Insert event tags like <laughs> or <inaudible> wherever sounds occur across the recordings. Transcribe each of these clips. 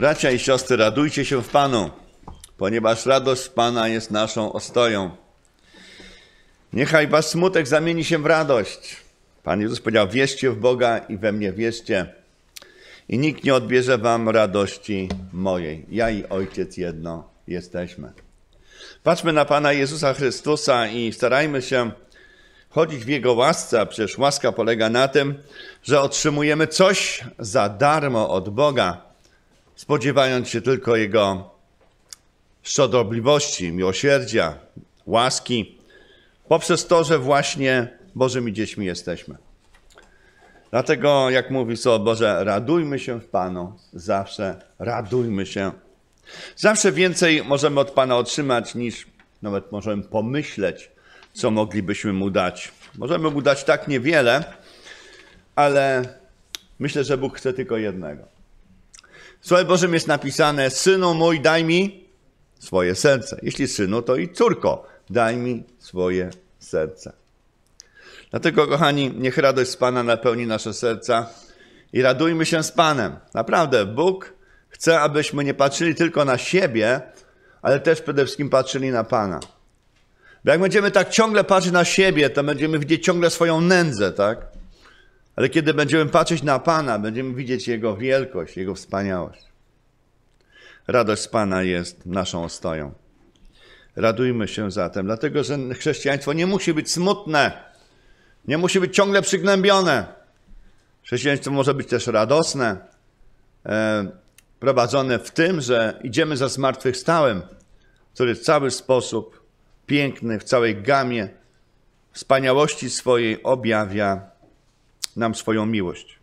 Bracia i siostry, radujcie się w Panu, ponieważ radość Pana jest naszą ostoją. Niechaj wasz smutek zamieni się w radość. Pan Jezus powiedział: Wierzcie w Boga i we mnie wierzcie. I nikt nie odbierze wam radości mojej. Ja i Ojciec jedno jesteśmy. Patrzmy na Pana Jezusa Chrystusa i starajmy się chodzić w Jego łasce, a przecież łaska polega na tym, że otrzymujemy coś za darmo od Boga spodziewając się tylko Jego szczodrobliwości, miłosierdzia, łaski, poprzez to, że właśnie Bożymi dziećmi jesteśmy. Dlatego, jak mówi Słowo Boże, radujmy się w Panu, zawsze radujmy się. Zawsze więcej możemy od Pana otrzymać, niż nawet możemy pomyśleć, co moglibyśmy Mu dać. Możemy Mu dać tak niewiele, ale myślę, że Bóg chce tylko jednego w Bożym jest napisane, synu mój daj mi swoje serce. Jeśli synu, to i córko, daj mi swoje serce. Dlatego, kochani, niech radość z Pana napełni nasze serca i radujmy się z Panem. Naprawdę, Bóg chce, abyśmy nie patrzyli tylko na siebie, ale też przede wszystkim patrzyli na Pana. Bo jak będziemy tak ciągle patrzeć na siebie, to będziemy widzieć ciągle swoją nędzę, tak? Ale kiedy będziemy patrzeć na Pana, będziemy widzieć Jego wielkość, Jego wspaniałość. Radość z Pana jest naszą ostoją. Radujmy się zatem, dlatego że chrześcijaństwo nie musi być smutne, nie musi być ciągle przygnębione. Chrześcijaństwo może być też radosne, e, prowadzone w tym, że idziemy za zmartwychwstałym, który w cały sposób piękny, w całej gamie wspaniałości swojej objawia nam swoją miłość.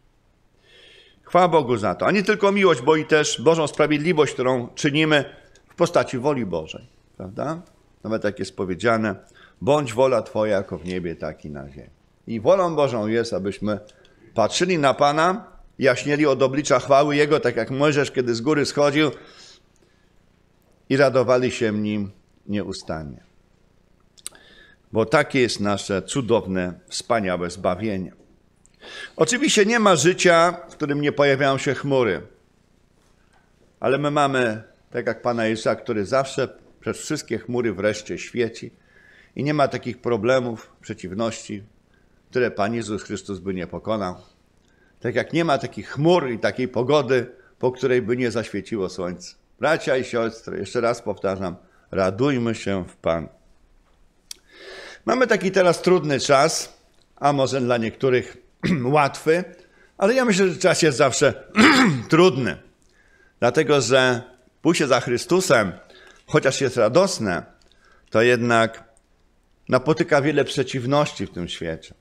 Chwała Bogu za to. A nie tylko miłość, bo i też Bożą sprawiedliwość, którą czynimy w postaci woli Bożej. Prawda? Nawet tak jest powiedziane, bądź wola Twoja jako w niebie, tak i na ziemi. I wolą Bożą jest, abyśmy patrzyli na Pana, jaśnieli od oblicza chwały Jego, tak jak Mojżesz, kiedy z góry schodził i radowali się Nim nieustannie. Bo takie jest nasze cudowne, wspaniałe zbawienie. Oczywiście nie ma życia, w którym nie pojawiają się chmury. Ale my mamy, tak jak Pana Jezusa, który zawsze przez wszystkie chmury wreszcie świeci i nie ma takich problemów, przeciwności, które Pan Jezus Chrystus by nie pokonał. Tak jak nie ma takich chmur i takiej pogody, po której by nie zaświeciło słońce. Bracia i siostry, jeszcze raz powtarzam, radujmy się w Pan. Mamy taki teraz trudny czas, a może dla niektórych <clears throat> łatwy, ale ja myślę, że czas jest zawsze <clears throat> trudny. Dlatego, że pójście za Chrystusem, chociaż jest radosne, to jednak napotyka wiele przeciwności w tym świecie.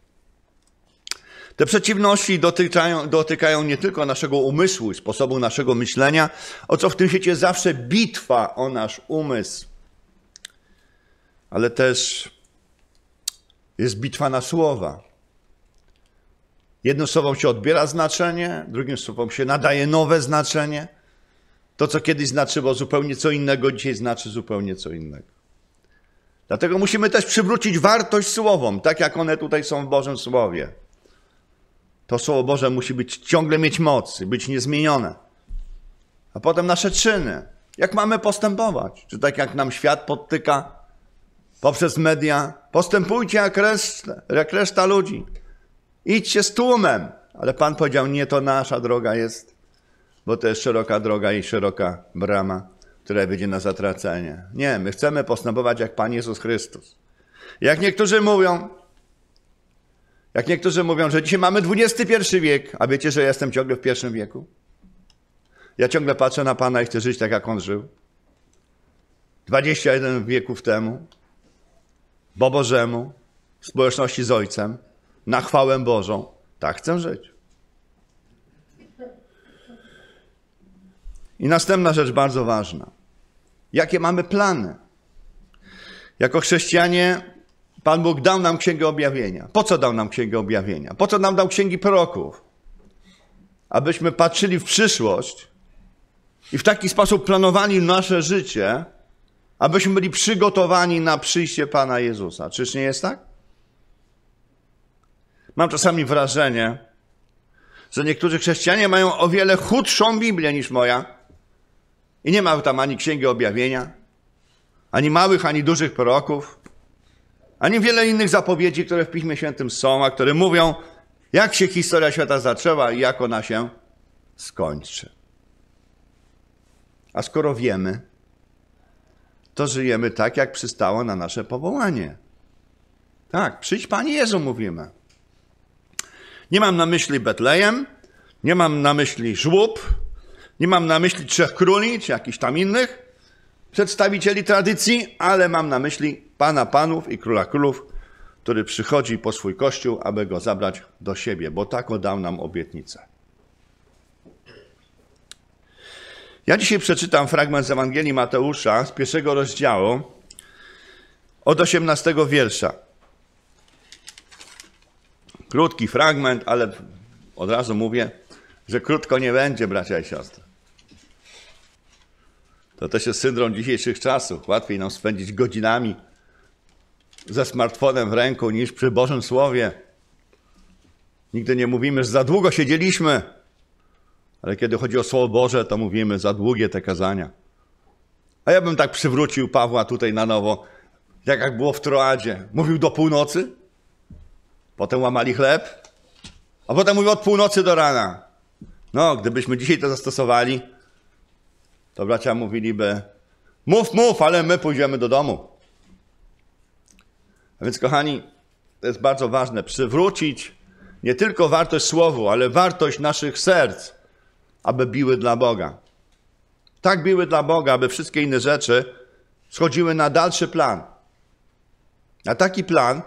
Te przeciwności dotykają, dotykają nie tylko naszego umysłu, sposobu naszego myślenia, o co w tym świecie zawsze bitwa o nasz umysł, ale też jest bitwa na słowa. Jednym słowem się odbiera znaczenie, drugim słowem się nadaje nowe znaczenie. To, co kiedyś znaczyło zupełnie co innego, dzisiaj znaczy zupełnie co innego. Dlatego musimy też przywrócić wartość słowom, tak jak one tutaj są w Bożym Słowie. To Słowo Boże musi być ciągle mieć moc, być niezmienione. A potem nasze czyny. Jak mamy postępować? Czy tak jak nam świat podtyka poprzez media? Postępujcie jak reszta, jak reszta ludzi. Idźcie z tłumem. Ale Pan powiedział, nie to nasza droga jest, bo to jest szeroka droga i szeroka brama, która będzie na zatracenie. Nie, my chcemy postępować jak Pan Jezus Chrystus. Jak niektórzy mówią, jak niektórzy mówią, że dzisiaj mamy XXI wiek, a wiecie, że jestem ciągle w pierwszym wieku? Ja ciągle patrzę na Pana i chcę żyć tak, jak On żył. 21 wieków temu, bo Bożemu, w społeczności z Ojcem, na chwałę Bożą. Tak chcę żyć. I następna rzecz bardzo ważna. Jakie mamy plany? Jako chrześcijanie, Pan Bóg dał nam Księgę Objawienia. Po co dał nam Księgę Objawienia? Po co nam dał Księgi Proroków? Abyśmy patrzyli w przyszłość i w taki sposób planowali nasze życie, abyśmy byli przygotowani na przyjście Pana Jezusa. Czyż nie jest tak? Mam czasami wrażenie, że niektórzy chrześcijanie mają o wiele chudszą Biblię niż moja. I nie ma tam ani księgi objawienia, ani małych, ani dużych proroków, ani wiele innych zapowiedzi, które w Piśmie Świętym są, a które mówią, jak się historia świata zaczęła i jak ona się skończy. A skoro wiemy, to żyjemy tak, jak przystało na nasze powołanie. Tak, przyjdź Panie Jezu, mówimy. Nie mam na myśli Betlejem, nie mam na myśli żłób, nie mam na myśli trzech króli, czy jakichś tam innych przedstawicieli tradycji, ale mam na myśli Pana Panów i Króla Królów, który przychodzi po swój Kościół, aby go zabrać do siebie, bo taką dał nam obietnicę. Ja dzisiaj przeczytam fragment z Ewangelii Mateusza z pierwszego rozdziału od 18 wiersza. Krótki fragment, ale od razu mówię, że krótko nie będzie, bracia i siostry. To też jest syndrom dzisiejszych czasów. Łatwiej nam spędzić godzinami ze smartfonem w ręku niż przy Bożym Słowie. Nigdy nie mówimy, że za długo siedzieliśmy, ale kiedy chodzi o Słowo Boże, to mówimy za długie te kazania. A ja bym tak przywrócił Pawła tutaj na nowo, jak, jak było w Troadzie. Mówił do północy, Potem łamali chleb, a potem mówił od północy do rana. No, gdybyśmy dzisiaj to zastosowali, to bracia mówiliby: Mów, mów, ale my pójdziemy do domu. A więc, kochani, to jest bardzo ważne przywrócić nie tylko wartość słowu, ale wartość naszych serc, aby biły dla Boga. Tak biły dla Boga, aby wszystkie inne rzeczy schodziły na dalszy plan. Na taki plan,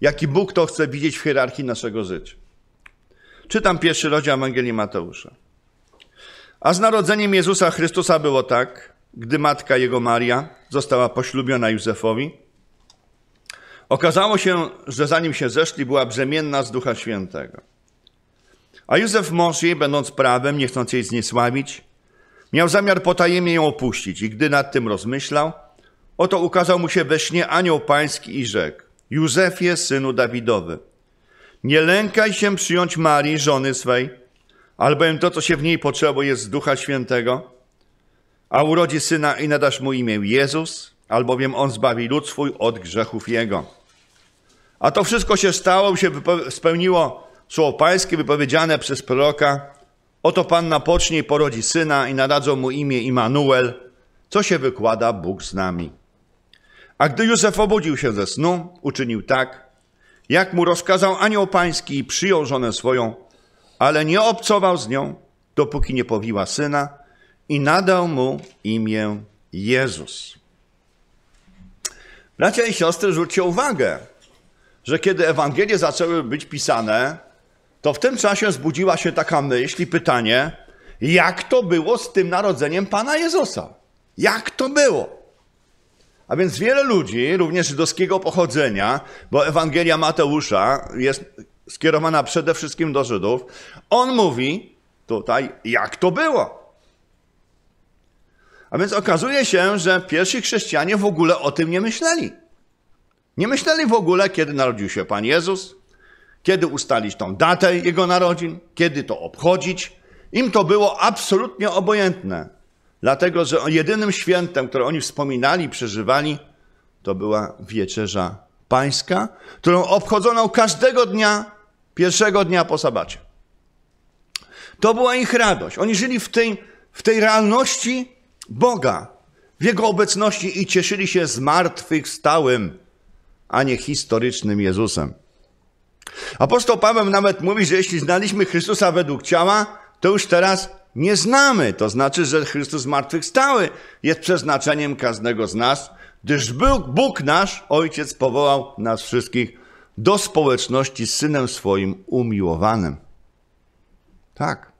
jaki Bóg to chce widzieć w hierarchii naszego życia. Czytam pierwszy rozdział Ewangelii Mateusza. A z narodzeniem Jezusa Chrystusa było tak, gdy matka jego Maria została poślubiona Józefowi, okazało się, że zanim się zeszli, była brzemienna z Ducha Świętego. A Józef mąż jej, będąc prawem, nie chcąc jej zniesławić, miał zamiar potajemnie ją opuścić i gdy nad tym rozmyślał, oto ukazał mu się we śnie anioł pański i rzekł Józefie, synu Dawidowy. Nie lękaj się przyjąć Marii, żony swej, albowiem to, co się w niej potrzeba, jest z Ducha Świętego, a urodzi syna i nadasz mu imię Jezus, albowiem on zbawi lud swój od grzechów jego. A to wszystko się stało, się spełniło słowo pańskie wypowiedziane przez proroka. Oto Panna pocznie i porodzi syna i nadadzą mu imię Immanuel, co się wykłada Bóg z nami. A gdy Józef obudził się ze snu, uczynił tak, jak mu rozkazał anioł pański i przyjął żonę swoją, ale nie obcował z nią, dopóki nie powiła syna i nadał mu imię Jezus. Bracia i siostry, zwróćcie uwagę, że kiedy Ewangelie zaczęły być pisane, to w tym czasie zbudziła się taka myśl i pytanie, jak to było z tym narodzeniem Pana Jezusa? Jak to było? A więc wiele ludzi, również żydowskiego pochodzenia, bo Ewangelia Mateusza jest skierowana przede wszystkim do Żydów, on mówi tutaj, jak to było. A więc okazuje się, że pierwsi chrześcijanie w ogóle o tym nie myśleli. Nie myśleli w ogóle, kiedy narodził się Pan Jezus, kiedy ustalić tą datę Jego narodzin, kiedy to obchodzić. Im to było absolutnie obojętne. Dlatego, że jedynym świętem, które oni wspominali, przeżywali, to była wieczerza pańska, którą obchodzono każdego dnia, pierwszego dnia po sabacie. To była ich radość. Oni żyli w tej, w tej realności Boga, w Jego obecności i cieszyli się z martwych stałym, a nie historycznym Jezusem. Apostoł Paweł nawet mówi, że jeśli znaliśmy Chrystusa według ciała, to już teraz nie znamy. To znaczy, że Chrystus zmartwychwstały jest przeznaczeniem każdego z nas, gdyż Bóg, Bóg nasz, Ojciec, powołał nas wszystkich do społeczności z Synem swoim umiłowanym. Tak.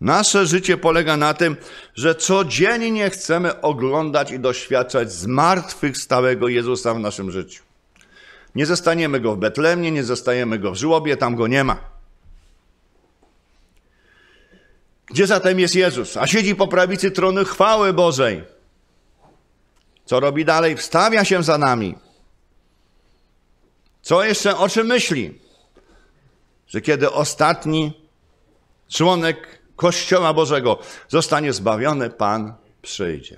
Nasze życie polega na tym, że codziennie chcemy oglądać i doświadczać zmartwychwstałego Jezusa w naszym życiu. Nie zostaniemy go w Betlemie, nie zostajemy go w żłobie, tam go nie ma. Gdzie zatem jest Jezus? A siedzi po prawicy tronu chwały Bożej. Co robi dalej? Wstawia się za nami. Co jeszcze o czym myśli? Że kiedy ostatni członek Kościoła Bożego zostanie zbawiony, Pan przyjdzie.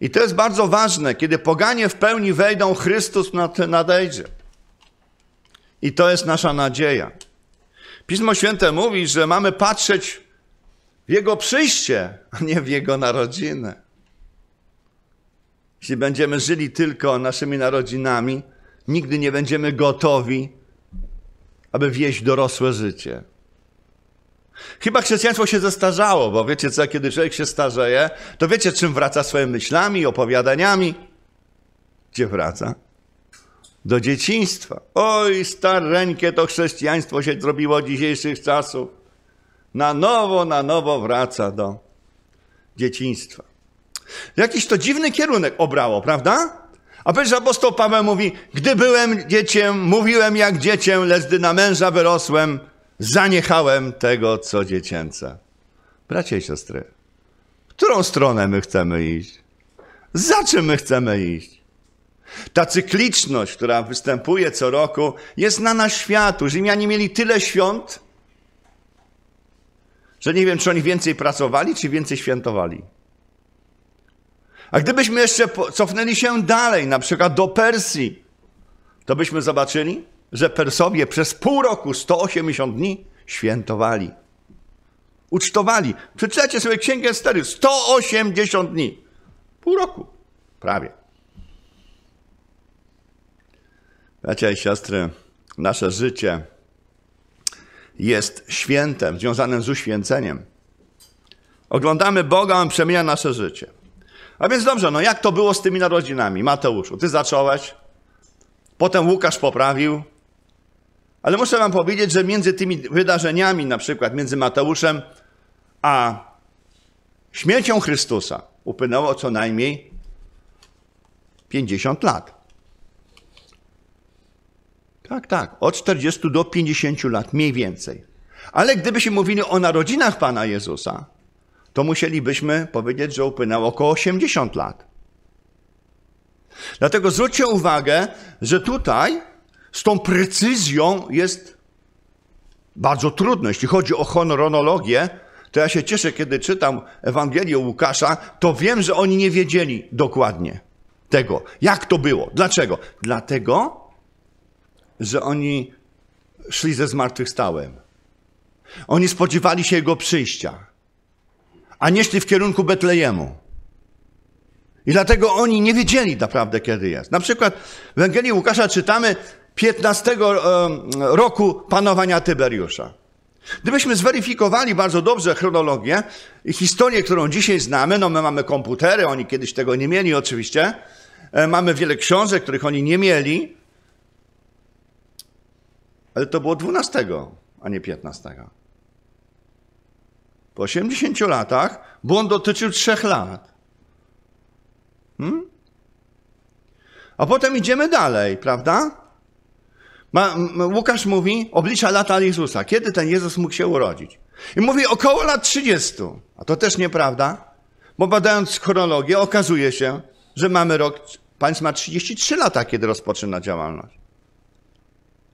I to jest bardzo ważne, kiedy poganie w pełni wejdą, Chrystus nadejdzie. I to jest nasza nadzieja. Pismo Święte mówi, że mamy patrzeć w Jego przyjście, a nie w Jego narodzinę. Jeśli będziemy żyli tylko naszymi narodzinami, nigdy nie będziemy gotowi, aby wieść dorosłe życie. Chyba chrześcijaństwo się zestarzało, bo wiecie co, kiedy człowiek się starzeje, to wiecie czym wraca swoimi myślami, opowiadaniami? Gdzie wraca? do dzieciństwa. Oj, stareńkie to chrześcijaństwo się zrobiło dzisiejszych czasów. Na nowo, na nowo wraca do dzieciństwa. Jakiś to dziwny kierunek obrało, prawda? A przecież apostoł Paweł mówi, gdy byłem dzieciem, mówiłem jak dzieciem, lecz gdy na męża wyrosłem, zaniechałem tego, co dziecięce. Bracia i siostry, w którą stronę my chcemy iść? Za czym my chcemy iść? Ta cykliczność, która występuje co roku, jest na nas światu. Rzymianie mieli tyle świąt, że nie wiem, czy oni więcej pracowali, czy więcej świętowali. A gdybyśmy jeszcze cofnęli się dalej, na przykład do Persji, to byśmy zobaczyli, że Persowie przez pół roku, 180 dni, świętowali. Ucztowali. Przeczytajcie sobie Księgę Stery. 180 dni. Pół roku. Prawie. Bracia i siostry, nasze życie jest świętem, związanym z uświęceniem. Oglądamy Boga, On przemienia nasze życie. A więc dobrze, no jak to było z tymi narodzinami? Mateuszu, ty zacząłeś, potem Łukasz poprawił, ale muszę wam powiedzieć, że między tymi wydarzeniami, na przykład między Mateuszem a śmiercią Chrystusa, upłynęło co najmniej 50 lat. Tak, tak. Od 40 do 50 lat, mniej więcej. Ale gdybyśmy mówili o narodzinach Pana Jezusa, to musielibyśmy powiedzieć, że upłynęło około 80 lat. Dlatego zwróćcie uwagę, że tutaj z tą precyzją jest bardzo trudno. Jeśli chodzi o chronologię, to ja się cieszę, kiedy czytam Ewangelię Łukasza, to wiem, że oni nie wiedzieli dokładnie tego, jak to było. Dlaczego? Dlatego, że oni szli ze zmartwychwstałem. Oni spodziewali się Jego przyjścia, a nie szli w kierunku Betlejemu. I dlatego oni nie wiedzieli naprawdę, kiedy jest. Na przykład w Ewangelii Łukasza czytamy 15 e, roku panowania Tyberiusza. Gdybyśmy zweryfikowali bardzo dobrze chronologię i historię, którą dzisiaj znamy, no my mamy komputery, oni kiedyś tego nie mieli oczywiście, e, mamy wiele książek, których oni nie mieli, ale to było 12, a nie 15. Po 80 latach błąd dotyczył 3 lat. Hmm? A potem idziemy dalej, prawda? Ma, Łukasz mówi, oblicza lata Jezusa. Kiedy ten Jezus mógł się urodzić? I mówi około lat 30. A to też nieprawda, bo badając chronologię okazuje się, że mamy rok, Pan ma 33 lata, kiedy rozpoczyna działalność.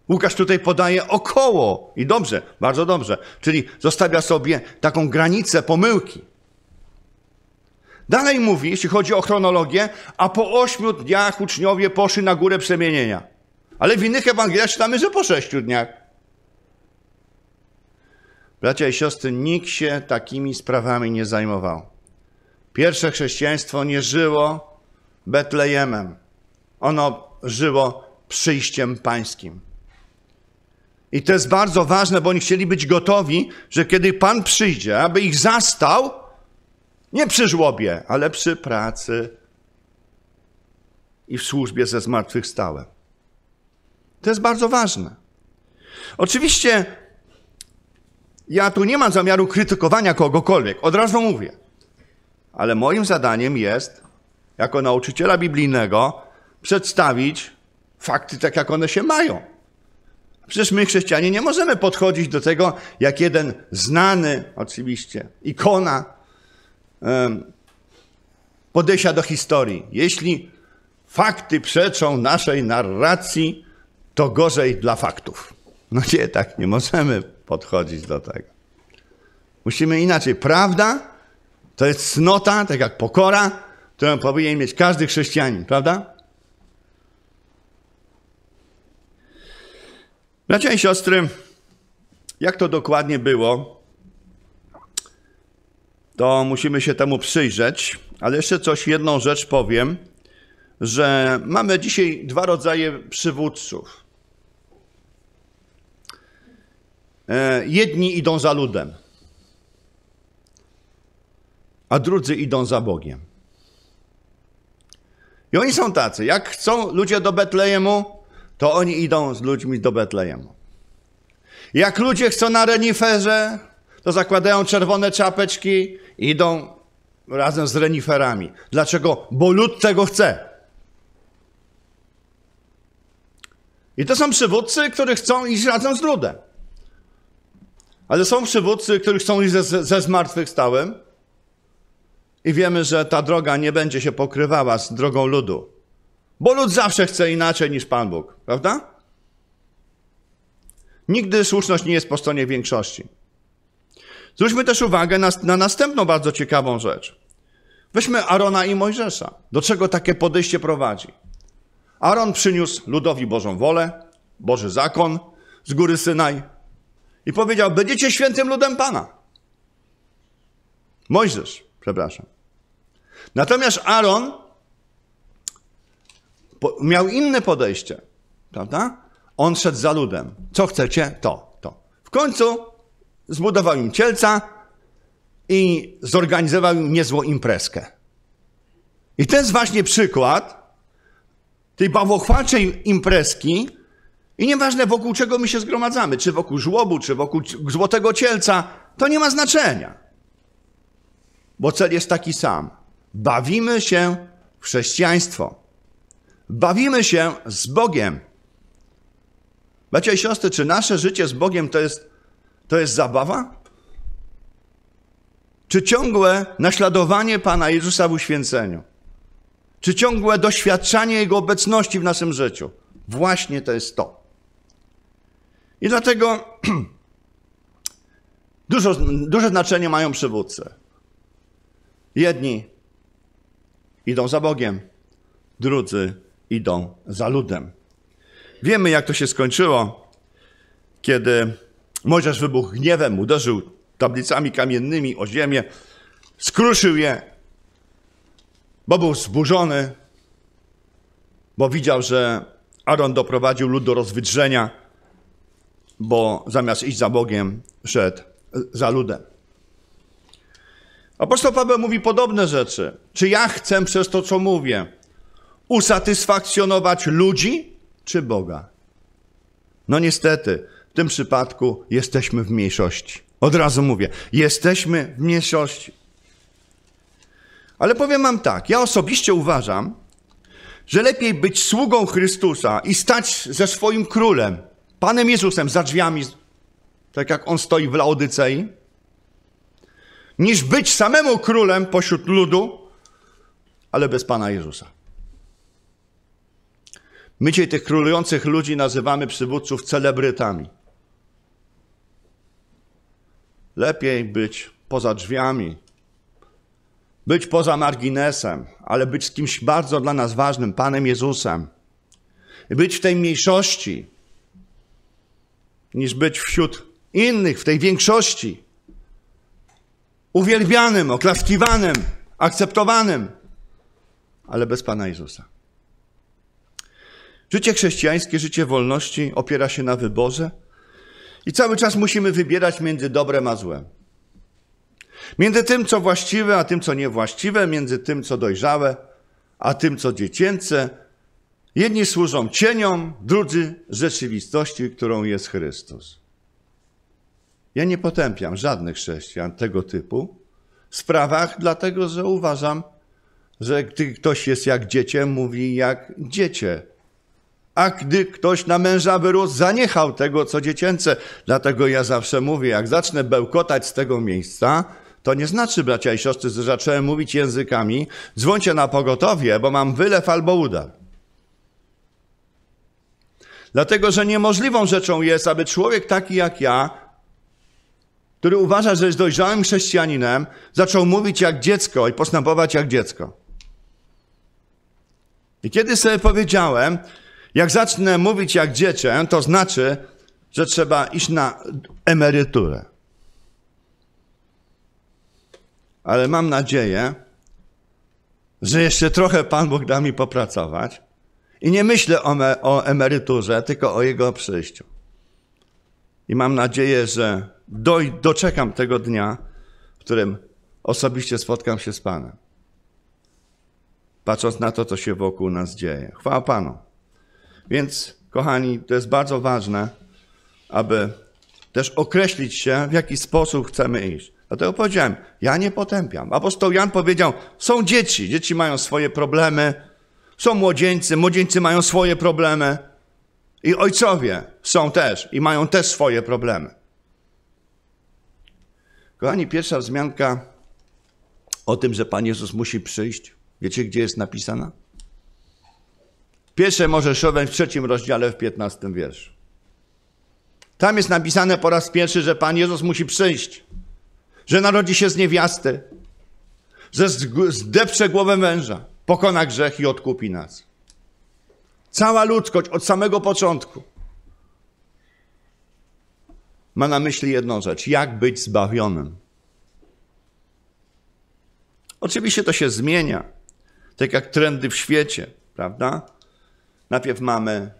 Łukasz tutaj podaje około i dobrze, bardzo dobrze, czyli zostawia sobie taką granicę pomyłki. Dalej mówi, jeśli chodzi o chronologię, a po ośmiu dniach uczniowie poszli na górę przemienienia. Ale w innych Ewangeliach czytamy, że po sześciu dniach. Bracia i siostry, nikt się takimi sprawami nie zajmował. Pierwsze chrześcijaństwo nie żyło Betlejemem. Ono żyło przyjściem pańskim. I to jest bardzo ważne, bo oni chcieli być gotowi, że kiedy Pan przyjdzie, aby ich zastał, nie przy żłobie, ale przy pracy i w służbie ze zmartwychwstałem. To jest bardzo ważne. Oczywiście ja tu nie mam zamiaru krytykowania kogokolwiek, od razu mówię. Ale moim zadaniem jest, jako nauczyciela biblijnego, przedstawić fakty tak, jak one się mają. Przecież my, chrześcijanie, nie możemy podchodzić do tego, jak jeden znany, oczywiście, ikona podejścia do historii. Jeśli fakty przeczą naszej narracji, to gorzej dla faktów. No nie, tak nie możemy podchodzić do tego. Musimy inaczej. Prawda to jest cnota, tak jak pokora, którą powinien mieć każdy chrześcijanin, prawda? Bracia i siostry, jak to dokładnie było, to musimy się temu przyjrzeć, ale jeszcze coś, jedną rzecz powiem, że mamy dzisiaj dwa rodzaje przywódców. E, jedni idą za ludem, a drudzy idą za Bogiem. I oni są tacy, jak chcą ludzie do Betlejemu, to oni idą z ludźmi do Betlejemu. Jak ludzie chcą na reniferze, to zakładają czerwone czapeczki i idą razem z reniferami. Dlaczego? Bo lud tego chce. I to są przywódcy, którzy chcą iść razem z ludem. Ale są przywódcy, którzy chcą iść ze, ze zmartwychwstałym i wiemy, że ta droga nie będzie się pokrywała z drogą ludu. Bo lud zawsze chce inaczej niż Pan Bóg, prawda? Nigdy słuszność nie jest po stronie większości. Zwróćmy też uwagę na, na następną bardzo ciekawą rzecz. Weźmy Arona i Mojżesza. Do czego takie podejście prowadzi? Aaron przyniósł ludowi Bożą wolę, Boży zakon z góry Synaj i powiedział: Będziecie świętym ludem Pana. Mojżesz, przepraszam. Natomiast Aaron miał inne podejście, prawda? On szedł za ludem. Co chcecie? To, to. W końcu zbudował im cielca i zorganizował im niezłą imprezkę. I to jest właśnie przykład tej bawochwaczej imprezki, i nieważne wokół czego my się zgromadzamy, czy wokół żłobu, czy wokół złotego cielca, to nie ma znaczenia. Bo cel jest taki sam. Bawimy się w chrześcijaństwo. Bawimy się z Bogiem. Bracia i siostry, czy nasze życie z Bogiem to jest, to jest zabawa? Czy ciągłe naśladowanie Pana Jezusa w uświęceniu? Czy ciągłe doświadczanie Jego obecności w naszym życiu? Właśnie to jest to. I dlatego <clears throat> dużo, duże znaczenie mają przywódcy. Jedni idą za Bogiem, drudzy idą za ludem. Wiemy, jak to się skończyło, kiedy Mojżesz wybuchł gniewem, uderzył tablicami kamiennymi o ziemię, skruszył je, bo był zburzony, bo widział, że Aaron doprowadził lud do rozwydrzenia, bo zamiast iść za Bogiem, szedł za ludem. Apostoł Paweł mówi podobne rzeczy. Czy ja chcę przez to, co mówię, usatysfakcjonować ludzi czy Boga? No niestety, w tym przypadku jesteśmy w mniejszości. Od razu mówię, jesteśmy w mniejszości. Ale powiem Wam tak, ja osobiście uważam, że lepiej być sługą Chrystusa i stać ze swoim królem, Panem Jezusem, za drzwiami, tak jak on stoi w Laodycei, niż być samemu królem pośród ludu, ale bez Pana Jezusa. My dzisiaj tych królujących ludzi nazywamy przywódców celebrytami. Lepiej być poza drzwiami, być poza marginesem, ale być z kimś bardzo dla nas ważnym, Panem Jezusem. Być w tej mniejszości, niż być wśród innych, w tej większości. Uwielbianym, oklaskiwanym, akceptowanym, ale bez Pana Jezusa. Życie chrześcijańskie, życie wolności opiera się na wyborze i cały czas musimy wybierać między dobrem a złem. Między tym, co właściwe, a tym, co niewłaściwe, między tym, co dojrzałe, a tym, co dziecięce. Jedni służą cieniom, drudzy rzeczywistości, którą jest Chrystus. Ja nie potępiam żadnych chrześcijan tego typu sprawach, dlatego że uważam, że gdy ktoś jest jak dziecię, mówi jak dziecię a gdy ktoś na męża wyrósł, zaniechał tego, co dziecięce. Dlatego ja zawsze mówię, jak zacznę bełkotać z tego miejsca, to nie znaczy, bracia i siostry, że zacząłem mówić językami, dzwońcie na pogotowie, bo mam wylew albo udar. Dlatego, że niemożliwą rzeczą jest, aby człowiek taki jak ja, który uważa, że jest dojrzałym chrześcijaninem, zaczął mówić jak dziecko i postępować jak dziecko. I kiedy sobie powiedziałem, jak zacznę mówić jak dziecię, to znaczy, że trzeba iść na emeryturę. Ale mam nadzieję, że jeszcze trochę Pan Bóg da mi popracować. I nie myślę o, me, o emeryturze, tylko o Jego przyjściu. I mam nadzieję, że do, doczekam tego dnia, w którym osobiście spotkam się z Panem. Patrząc na to, co się wokół nas dzieje. Chwała Panu. Więc, kochani, to jest bardzo ważne, aby też określić się, w jaki sposób chcemy iść. Dlatego powiedziałem, ja nie potępiam. Apostoł Jan powiedział, są dzieci, dzieci mają swoje problemy, są młodzieńcy, młodzieńcy mają swoje problemy i ojcowie są też i mają też swoje problemy. Kochani, pierwsza wzmianka o tym, że Pan Jezus musi przyjść, wiecie gdzie jest napisana? Pierwsze Możeszowe w trzecim rozdziale, w piętnastym wierszu. Tam jest napisane po raz pierwszy, że Pan Jezus musi przyjść, że narodzi się z niewiasty, że zdepcze głowę męża, pokona grzech i odkupi nas. Cała ludzkość od samego początku ma na myśli jedną rzecz: jak być zbawionym. Oczywiście to się zmienia, tak jak trendy w świecie, prawda? Najpierw mamy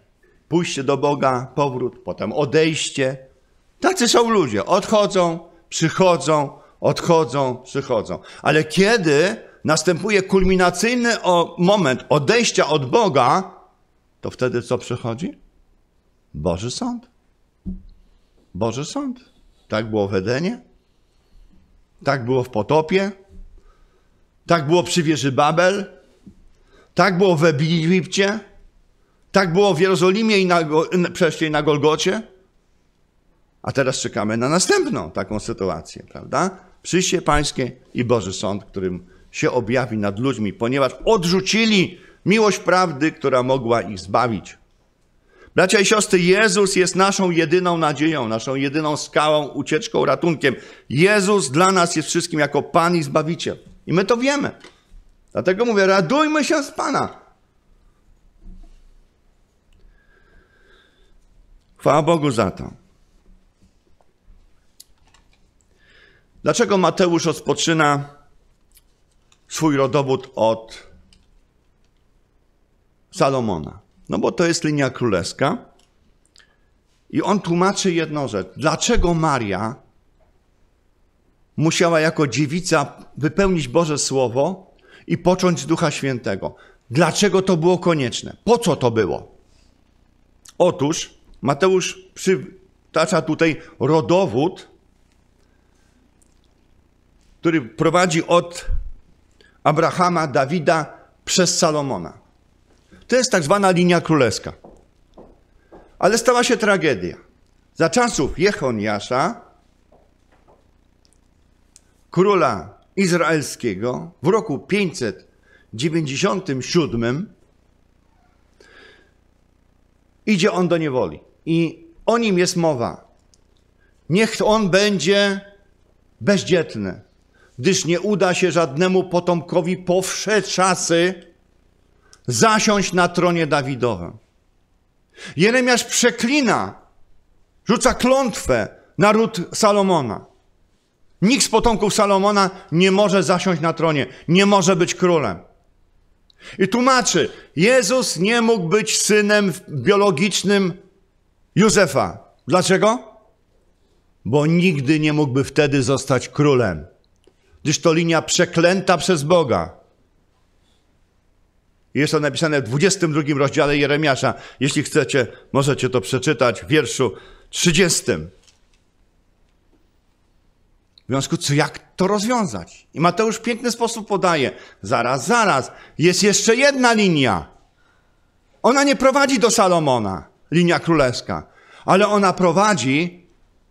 pójście do Boga, powrót, potem odejście. Tacy są ludzie. Odchodzą, przychodzą, odchodzą, przychodzą. Ale kiedy następuje kulminacyjny moment odejścia od Boga, to wtedy co przychodzi? Boży sąd. Boży sąd. Tak było w Edenie, tak było w potopie, tak było przy wieży Babel, tak było w Egipcie, tak było w Jerozolimie i na, przecież na Golgocie. A teraz czekamy na następną taką sytuację, prawda? Przyjście Pańskie i Boży Sąd, którym się objawi nad ludźmi, ponieważ odrzucili miłość prawdy, która mogła ich zbawić. Bracia i siostry, Jezus jest naszą jedyną nadzieją, naszą jedyną skałą, ucieczką, ratunkiem. Jezus dla nas jest wszystkim jako Pan i Zbawiciel. I my to wiemy. Dlatego mówię, radujmy się z Pana. Chwała Bogu za to. Dlaczego Mateusz rozpoczyna swój rodowód od Salomona? No bo to jest linia królewska. I on tłumaczy jedną rzecz. Dlaczego Maria musiała jako dziewica wypełnić Boże Słowo i począć z Ducha Świętego? Dlaczego to było konieczne? Po co to było? Otóż Mateusz przytacza tutaj rodowód, który prowadzi od Abrahama, Dawida przez Salomona. To jest tak zwana linia królewska. Ale stała się tragedia. Za czasów Jechoniasza, króla izraelskiego, w roku 597 idzie on do niewoli. I o nim jest mowa. Niech on będzie bezdzietny, gdyż nie uda się żadnemu potomkowi po wsze czasy zasiąść na tronie Dawidowym. Jeremiasz przeklina, rzuca klątwę na ród Salomona. Nikt z potomków Salomona nie może zasiąść na tronie, nie może być królem. I tłumaczy, Jezus nie mógł być synem biologicznym Józefa. Dlaczego? Bo nigdy nie mógłby wtedy zostać królem, gdyż to linia przeklęta przez Boga. Jest to napisane w 22 rozdziale Jeremiasza. Jeśli chcecie, możecie to przeczytać w wierszu 30. W związku z jak to rozwiązać? I Mateusz w piękny sposób podaje, zaraz, zaraz, jest jeszcze jedna linia. Ona nie prowadzi do Salomona linia królewska, ale ona prowadzi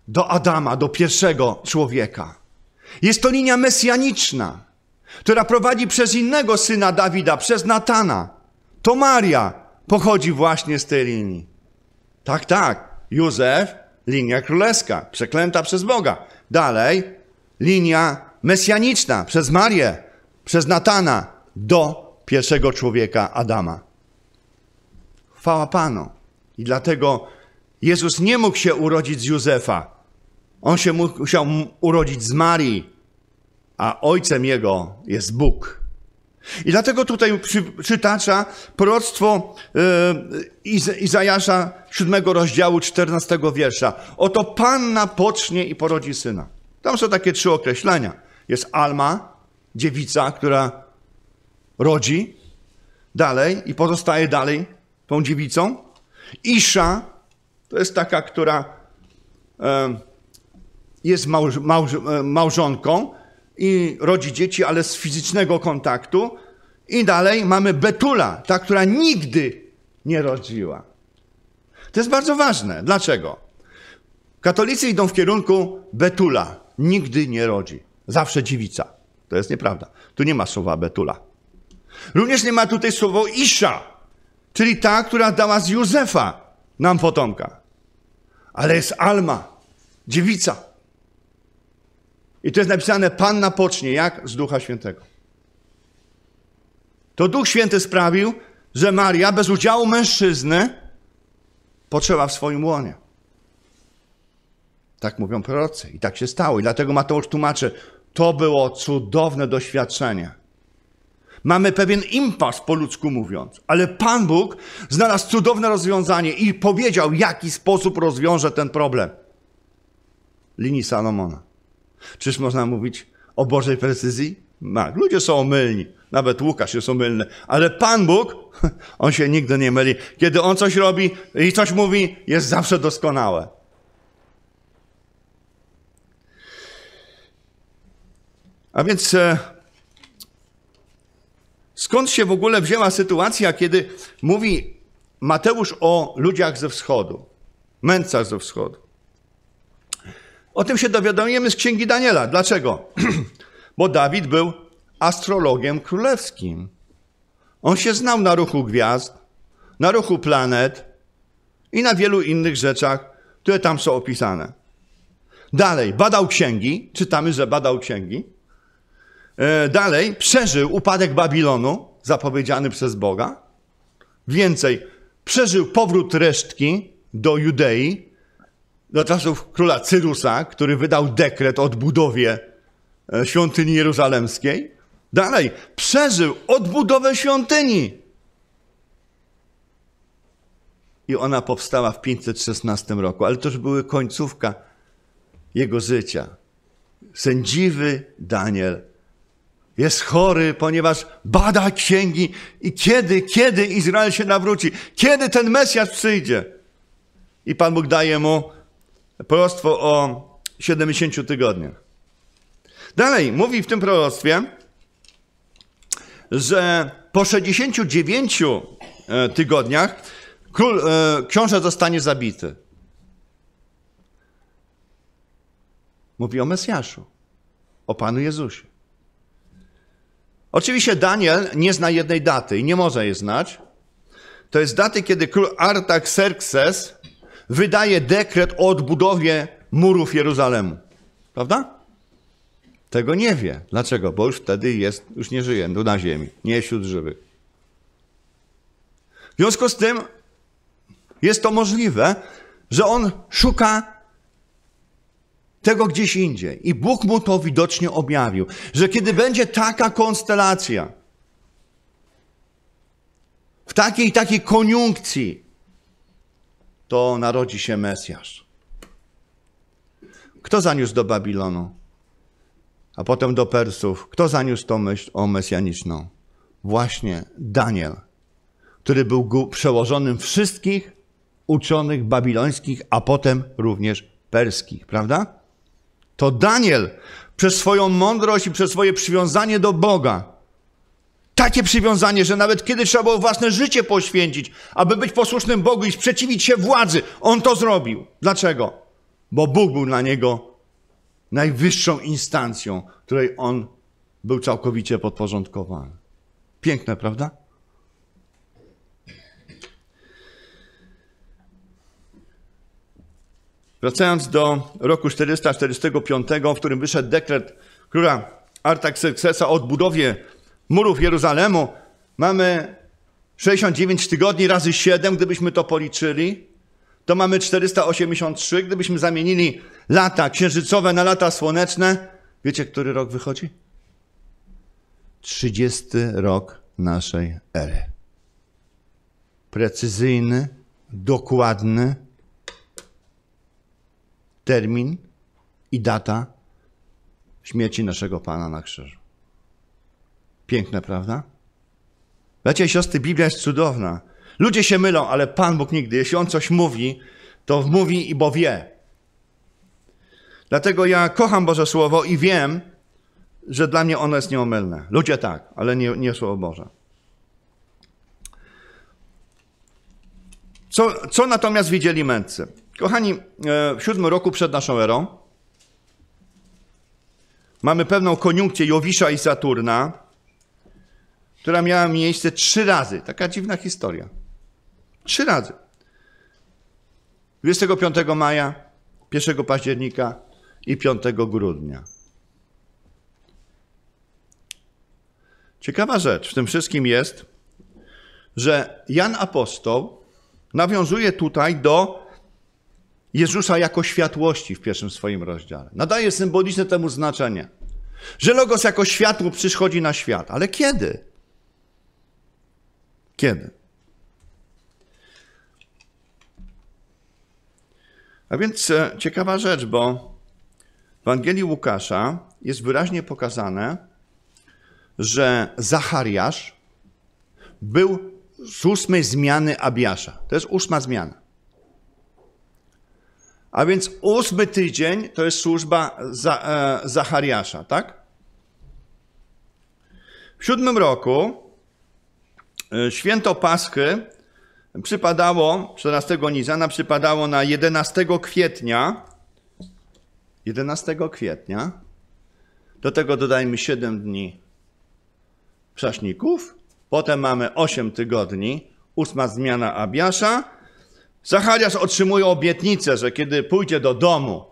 do Adama, do pierwszego człowieka. Jest to linia mesjaniczna, która prowadzi przez innego syna Dawida, przez Natana. To Maria pochodzi właśnie z tej linii. Tak, tak. Józef, linia królewska, przeklęta przez Boga. Dalej, linia mesjaniczna, przez Marię, przez Natana, do pierwszego człowieka Adama. Chwała Panu. I dlatego Jezus nie mógł się urodzić z Józefa. On się musiał urodzić z Marii, a ojcem jego jest Bóg. I dlatego tutaj przytacza proroctwo e, Izajasza 7 rozdziału 14 wiersza. Oto Panna pocznie i porodzi syna. Tam są takie trzy określenia. Jest Alma, dziewica, która rodzi dalej i pozostaje dalej tą dziewicą. Isza to jest taka, która jest małż, małż, e, małżonką i rodzi dzieci, ale z fizycznego kontaktu. I dalej mamy Betula, ta, która nigdy nie rodziła. To jest bardzo ważne. Dlaczego? Katolicy idą w kierunku Betula. Nigdy nie rodzi. Zawsze dziewica. To jest nieprawda. Tu nie ma słowa Betula. Również nie ma tutaj słowa Isza czyli ta, która dała z Józefa nam potomka. Ale jest Alma, dziewica. I to jest napisane, Panna pocznie, jak? Z Ducha Świętego. To Duch Święty sprawił, że Maria bez udziału mężczyzny poczęła w swoim łonie. Tak mówią prorocy. I tak się stało. I dlatego Mateusz tłumaczy, to było cudowne doświadczenie. Mamy pewien impas, po ludzku mówiąc, ale Pan Bóg znalazł cudowne rozwiązanie i powiedział, w jaki sposób rozwiąże ten problem. Linii Salomona. Czyż można mówić o Bożej precyzji? Tak, ludzie są omylni, nawet Łukasz jest omylny, ale Pan Bóg, <laughs> on się nigdy nie myli. Kiedy on coś robi i coś mówi, jest zawsze doskonałe. A więc e, Skąd się w ogóle wzięła sytuacja, kiedy mówi Mateusz o ludziach ze wschodu, mędrcach ze wschodu? O tym się dowiadujemy z księgi Daniela. Dlaczego? <clears throat> Bo Dawid był astrologiem królewskim. On się znał na ruchu gwiazd, na ruchu planet i na wielu innych rzeczach, które tam są opisane. Dalej, badał księgi. Czytamy, że badał księgi. E, dalej przeżył upadek Babilonu zapowiedziany przez Boga. Więcej, przeżył powrót resztki do Judei, do czasów króla Cyrusa, który wydał dekret o odbudowie e, świątyni jeruzalemskiej. Dalej, przeżył odbudowę świątyni. I ona powstała w 516 roku, ale to już była końcówka jego życia. Sędziwy Daniel jest chory, ponieważ bada księgi i kiedy, kiedy Izrael się nawróci, kiedy ten Mesjasz przyjdzie. I Pan Bóg daje mu proroctwo o 70 tygodniach. Dalej, mówi w tym proroctwie, że po 69 e, tygodniach król, e, książę zostanie zabity. Mówi o Mesjaszu, o Panu Jezusie. Oczywiście Daniel nie zna jednej daty i nie może jej znać. To jest daty, kiedy król Artaxerxes wydaje dekret o odbudowie murów Jeruzalemu. Prawda? Tego nie wie. Dlaczego? Bo już wtedy jest, już nie żyje no, na ziemi, nie jest wśród żywych. W związku z tym jest to możliwe, że on szuka tego gdzieś indziej. I Bóg mu to widocznie objawił, że kiedy będzie taka konstelacja, w takiej takiej koniunkcji, to narodzi się Mesjasz. Kto zaniósł do Babilonu, a potem do Persów, kto zaniósł tą myśl o mesjaniczną? Właśnie Daniel, który był przełożonym wszystkich uczonych babilońskich, a potem również perskich, prawda? To Daniel przez swoją mądrość i przez swoje przywiązanie do Boga, takie przywiązanie, że nawet kiedy trzeba było własne życie poświęcić, aby być posłusznym Bogu i sprzeciwić się władzy, on to zrobił. Dlaczego? Bo Bóg był dla niego najwyższą instancją, której on był całkowicie podporządkowany. Piękne, prawda? Wracając do roku 445, w którym wyszedł dekret króla Artaxerxesa o odbudowie murów Jeruzalemu, mamy 69 tygodni razy 7, gdybyśmy to policzyli, to mamy 483. Gdybyśmy zamienili lata księżycowe na lata słoneczne, wiecie, który rok wychodzi? 30 rok naszej ery. Precyzyjny, dokładny, termin i data śmierci naszego Pana na krzyżu. Piękne, prawda? Bracia i siostry, Biblia jest cudowna. Ludzie się mylą, ale Pan Bóg nigdy. Jeśli On coś mówi, to mówi i bo wie. Dlatego ja kocham Boże Słowo i wiem, że dla mnie ono jest nieomylne. Ludzie tak, ale nie, nie Słowo Boże. Co, co natomiast widzieli mędrcy? Kochani, e, w siódmym roku przed naszą erą mamy pewną koniunkcję Jowisza i Saturna, która miała miejsce trzy razy. Taka dziwna historia. Trzy razy. 25 maja, 1 października i 5 grudnia. Ciekawa rzecz w tym wszystkim jest, że Jan Apostoł nawiązuje tutaj do Jezusa jako światłości w pierwszym swoim rozdziale. Nadaje symboliczne temu znaczenie, że Logos jako światło przychodzi na świat. Ale kiedy? Kiedy? A więc e, ciekawa rzecz, bo w Ewangelii Łukasza jest wyraźnie pokazane, że Zachariasz był z ósmej zmiany Abiasza. To jest ósma zmiana. A więc ósmy tydzień to jest służba e, Zachariasza, tak? W siódmym roku e, święto Paschy przypadało, 14 Nizana przypadało na 11 kwietnia. 11 kwietnia. Do tego dodajmy 7 dni prześników. Potem mamy 8 tygodni. Ósma zmiana Abiasza Zachariasz otrzymuje obietnicę, że kiedy pójdzie do domu,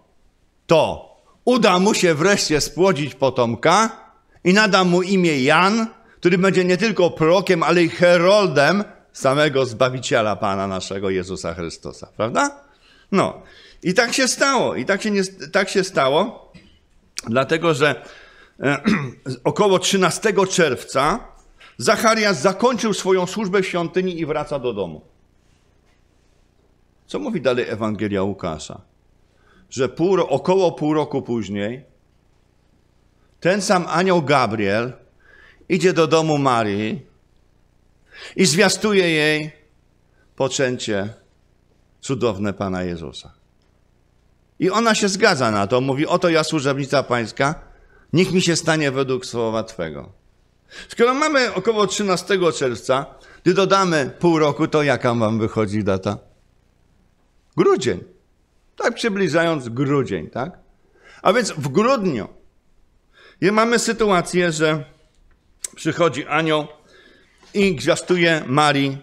to uda mu się wreszcie spłodzić potomka i nada mu imię Jan, który będzie nie tylko prorokiem, ale i heroldem samego Zbawiciela Pana naszego Jezusa Chrystusa, prawda? No. I tak się stało, i tak się, nie, tak się stało, dlatego że e, <clears throat> około 13 czerwca Zacharias zakończył swoją służbę w świątyni i wraca do domu. Co mówi dalej Ewangelia Łukasza? Że pół, około pół roku później ten sam anioł Gabriel idzie do domu Marii i zwiastuje jej poczęcie cudowne Pana Jezusa. I ona się zgadza na to, mówi, oto ja służebnica pańska, niech mi się stanie według słowa Twego. Skoro mamy około 13 czerwca, gdy dodamy pół roku, to jaka wam wychodzi data? Grudzień. Tak przybliżając grudzień, tak? A więc w grudniu mamy sytuację, że przychodzi anioł i gwiazduje Marii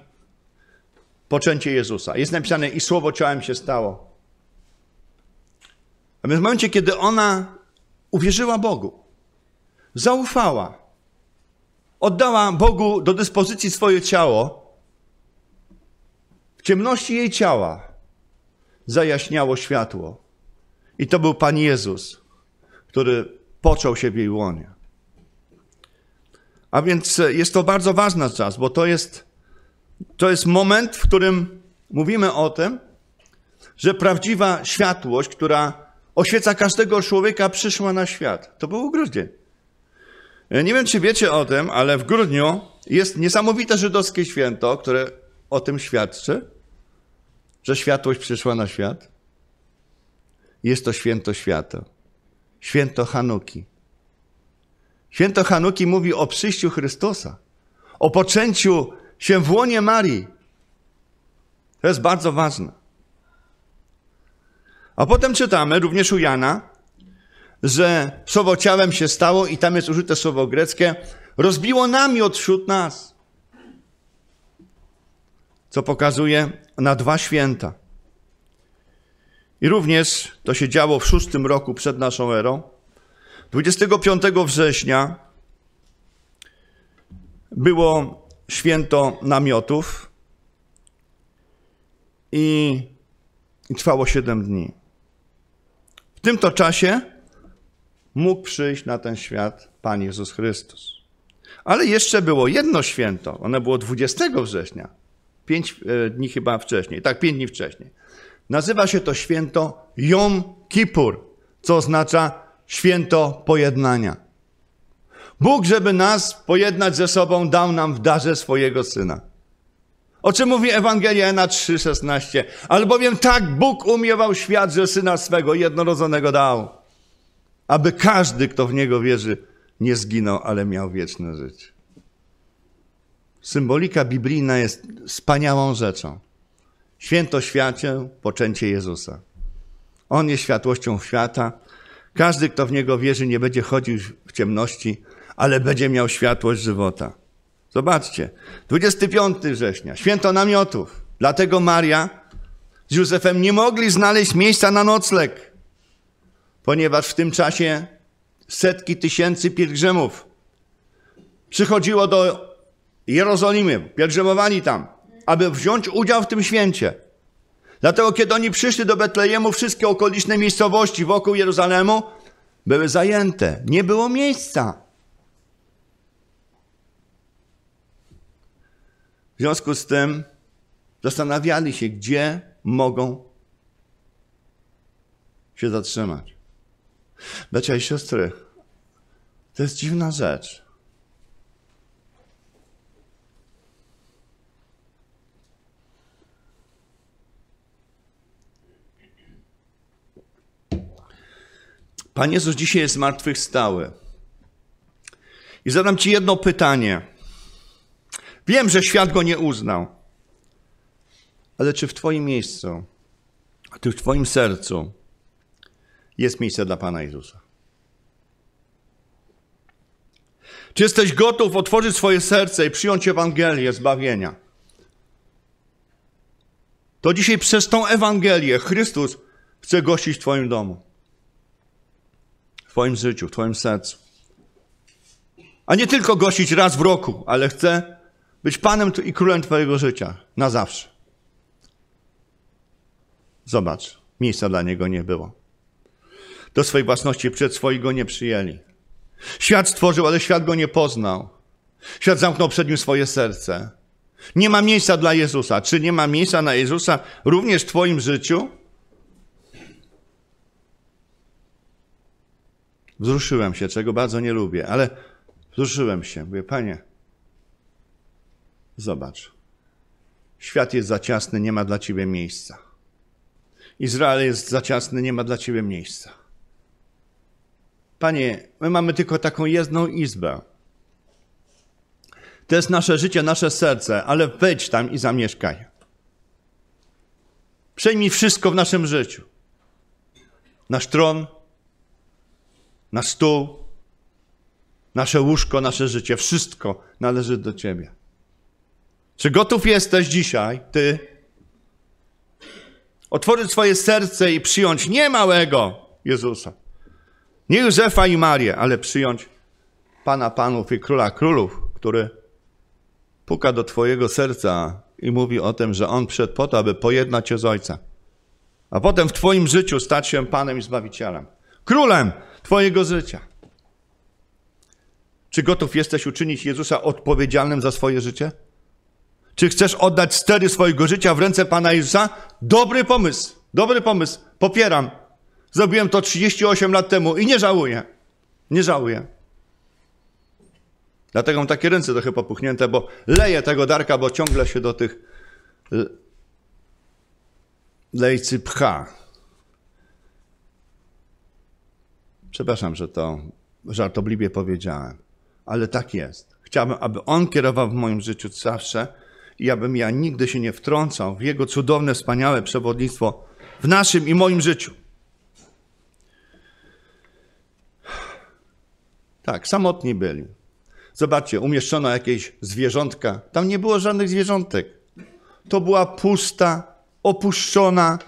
poczęcie Jezusa. Jest napisane i słowo ciałem się stało. A więc w momencie, kiedy ona uwierzyła Bogu, zaufała, oddała Bogu do dyspozycji swoje ciało, w ciemności jej ciała, zajaśniało światło. I to był Pan Jezus, który począł się w jej łonie. A więc e, jest to bardzo ważny czas, bo to jest, to jest moment, w którym mówimy o tym, że prawdziwa światłość, która oświeca każdego człowieka, przyszła na świat. To był grudzień. E, nie wiem, czy wiecie o tym, ale w grudniu jest niesamowite żydowskie święto, które o tym świadczy że światłość przyszła na świat. Jest to święto świata. Święto Hanuki. Święto Hanuki mówi o przyjściu Chrystusa, o poczęciu się w łonie Marii. To jest bardzo ważne. A potem czytamy również u Jana, że słowo ciałem się stało i tam jest użyte słowo greckie rozbiło namiot wśród nas co pokazuje na dwa święta. I również to się działo w szóstym roku przed naszą erą. 25 września było święto namiotów i, i trwało 7 dni. W tym to czasie mógł przyjść na ten świat Pan Jezus Chrystus. Ale jeszcze było jedno święto, ono było 20 września, Pięć e, dni chyba wcześniej, tak, pięć dni wcześniej. Nazywa się to święto Yom Kippur, co oznacza święto pojednania. Bóg, żeby nas pojednać ze sobą, dał nam w darze swojego Syna. O czym mówi Ewangelia na 3,16. Albowiem tak Bóg umiewał świat, że Syna swego jednorodzonego dał, aby każdy, kto w Niego wierzy, nie zginął, ale miał wieczne życie. Symbolika biblijna jest wspaniałą rzeczą. Święto świacie, poczęcie Jezusa. On jest światłością świata. Każdy, kto w Niego wierzy, nie będzie chodził w ciemności, ale będzie miał światłość żywota. Zobaczcie, 25 września, święto namiotów. Dlatego Maria z Józefem nie mogli znaleźć miejsca na nocleg, ponieważ w tym czasie setki tysięcy pielgrzymów przychodziło do Jerozolimy, pielgrzymowali tam, aby wziąć udział w tym święcie. Dlatego, kiedy oni przyszli do Betlejemu, wszystkie okoliczne miejscowości wokół Jerozolemu były zajęte. Nie było miejsca. W związku z tym zastanawiali się, gdzie mogą się zatrzymać. Bracia i siostry, to jest dziwna rzecz. Pan Jezus dzisiaj jest zmartwychwstały. I zadam Ci jedno pytanie. Wiem, że świat go nie uznał, ale czy w Twoim miejscu, czy w Twoim sercu jest miejsce dla Pana Jezusa? Czy jesteś gotów otworzyć swoje serce i przyjąć Ewangelię zbawienia? To dzisiaj przez tą Ewangelię Chrystus chce gościć w Twoim domu w Twoim życiu, w Twoim sercu. A nie tylko gościć raz w roku, ale chcę być Panem i Królem Twojego życia na zawsze. Zobacz, miejsca dla Niego nie było. Do swojej własności przed swojego go nie przyjęli. Świat stworzył, ale świat go nie poznał. Świat zamknął przed nim swoje serce. Nie ma miejsca dla Jezusa. Czy nie ma miejsca na Jezusa również w Twoim życiu? Wzruszyłem się, czego bardzo nie lubię, ale wzruszyłem się. Mówię, panie, zobacz. Świat jest za ciasny, nie ma dla ciebie miejsca. Izrael jest za ciasny, nie ma dla ciebie miejsca. Panie, my mamy tylko taką jedną izbę. To jest nasze życie, nasze serce, ale wejdź tam i zamieszkaj. Przejmij wszystko w naszym życiu. Nasz tron, na stół, nasze łóżko, nasze życie, wszystko należy do Ciebie. Czy gotów jesteś dzisiaj, Ty, otworzyć swoje serce i przyjąć nie małego Jezusa, nie Józefa i Marię, ale przyjąć Pana Panów i Króla Królów, który puka do Twojego serca i mówi o tym, że On przed po to, aby pojednać Cię z Ojca, a potem w Twoim życiu stać się Panem i Zbawicielem, Królem, Twojego życia. Czy gotów jesteś uczynić Jezusa odpowiedzialnym za swoje życie? Czy chcesz oddać stery swojego życia w ręce Pana Jezusa? Dobry pomysł, dobry pomysł, popieram. Zrobiłem to 38 lat temu i nie żałuję. Nie żałuję. Dlatego mam takie ręce trochę popuchnięte, bo leję tego darka, bo ciągle się do tych lejcy pcha. Przepraszam, że to żartobliwie powiedziałem, ale tak jest. Chciałbym, aby On kierował w moim życiu zawsze i abym ja nigdy się nie wtrącał w Jego cudowne, wspaniałe przewodnictwo w naszym i moim życiu. Tak, samotni byli. Zobaczcie, umieszczono jakieś zwierzątka. Tam nie było żadnych zwierzątek. To była pusta, opuszczona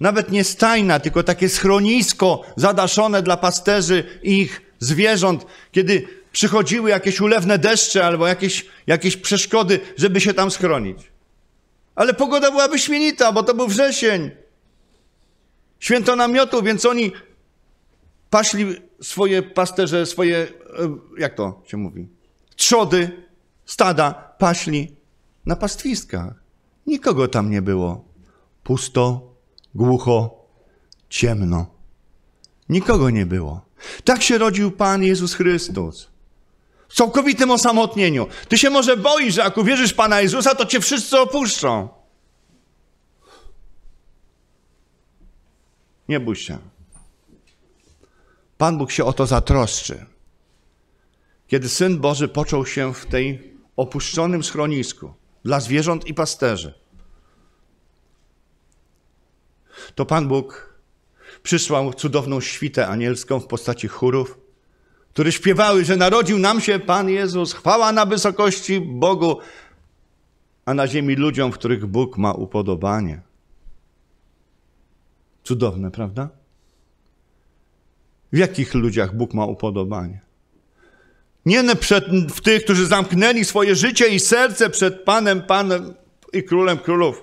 nawet nie stajna, tylko takie schronisko zadaszone dla pasterzy i ich zwierząt, kiedy przychodziły jakieś ulewne deszcze albo jakieś, jakieś przeszkody, żeby się tam schronić. Ale pogoda była wyśmienita, bo to był wrzesień. Święto namiotu, więc oni paśli swoje pasterze, swoje, e, jak to się mówi, trzody, stada, paśli na pastwiskach. Nikogo tam nie było. Pusto, głucho, ciemno. Nikogo nie było. Tak się rodził Pan Jezus Chrystus. W całkowitym osamotnieniu. Ty się może boisz, że jak uwierzysz Pana Jezusa, to cię wszyscy opuszczą. Nie bój się. Pan Bóg się o to zatroszczy. Kiedy Syn Boży począł się w tej opuszczonym schronisku dla zwierząt i pasterzy, to Pan Bóg przysłał cudowną świtę anielską w postaci chórów, które śpiewały, że narodził nam się Pan Jezus, chwała na wysokości Bogu, a na ziemi ludziom, w których Bóg ma upodobanie. Cudowne, prawda? W jakich ludziach Bóg ma upodobanie? Nie przed, w tych, którzy zamknęli swoje życie i serce przed Panem, Panem i Królem Królów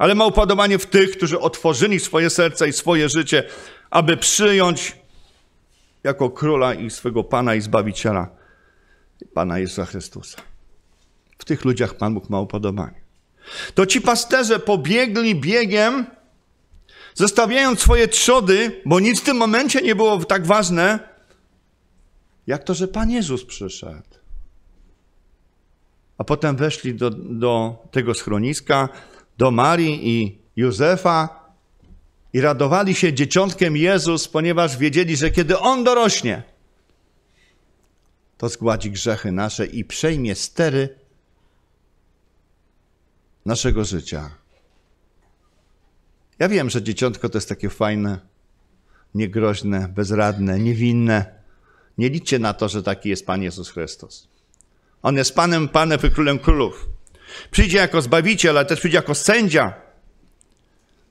ale ma upodobanie w tych, którzy otworzyli swoje serca i swoje życie, aby przyjąć jako króla i swego Pana i Zbawiciela Pana Jezusa Chrystusa. W tych ludziach Pan Bóg ma upodobanie. To ci pasterze pobiegli biegiem, zostawiając swoje trzody, bo nic w tym momencie nie było tak ważne, jak to, że Pan Jezus przyszedł. A potem weszli do, do tego schroniska, do Marii i Józefa i radowali się dzieciątkiem Jezus, ponieważ wiedzieli, że kiedy On dorośnie, to zgładzi grzechy nasze i przejmie stery naszego życia. Ja wiem, że dzieciątko to jest takie fajne, niegroźne, bezradne, niewinne. Nie liczcie na to, że taki jest Pan Jezus Chrystus. On jest Panem Panem i Królem Królów. Przyjdzie jako Zbawiciel, ale też przyjdzie jako sędzia.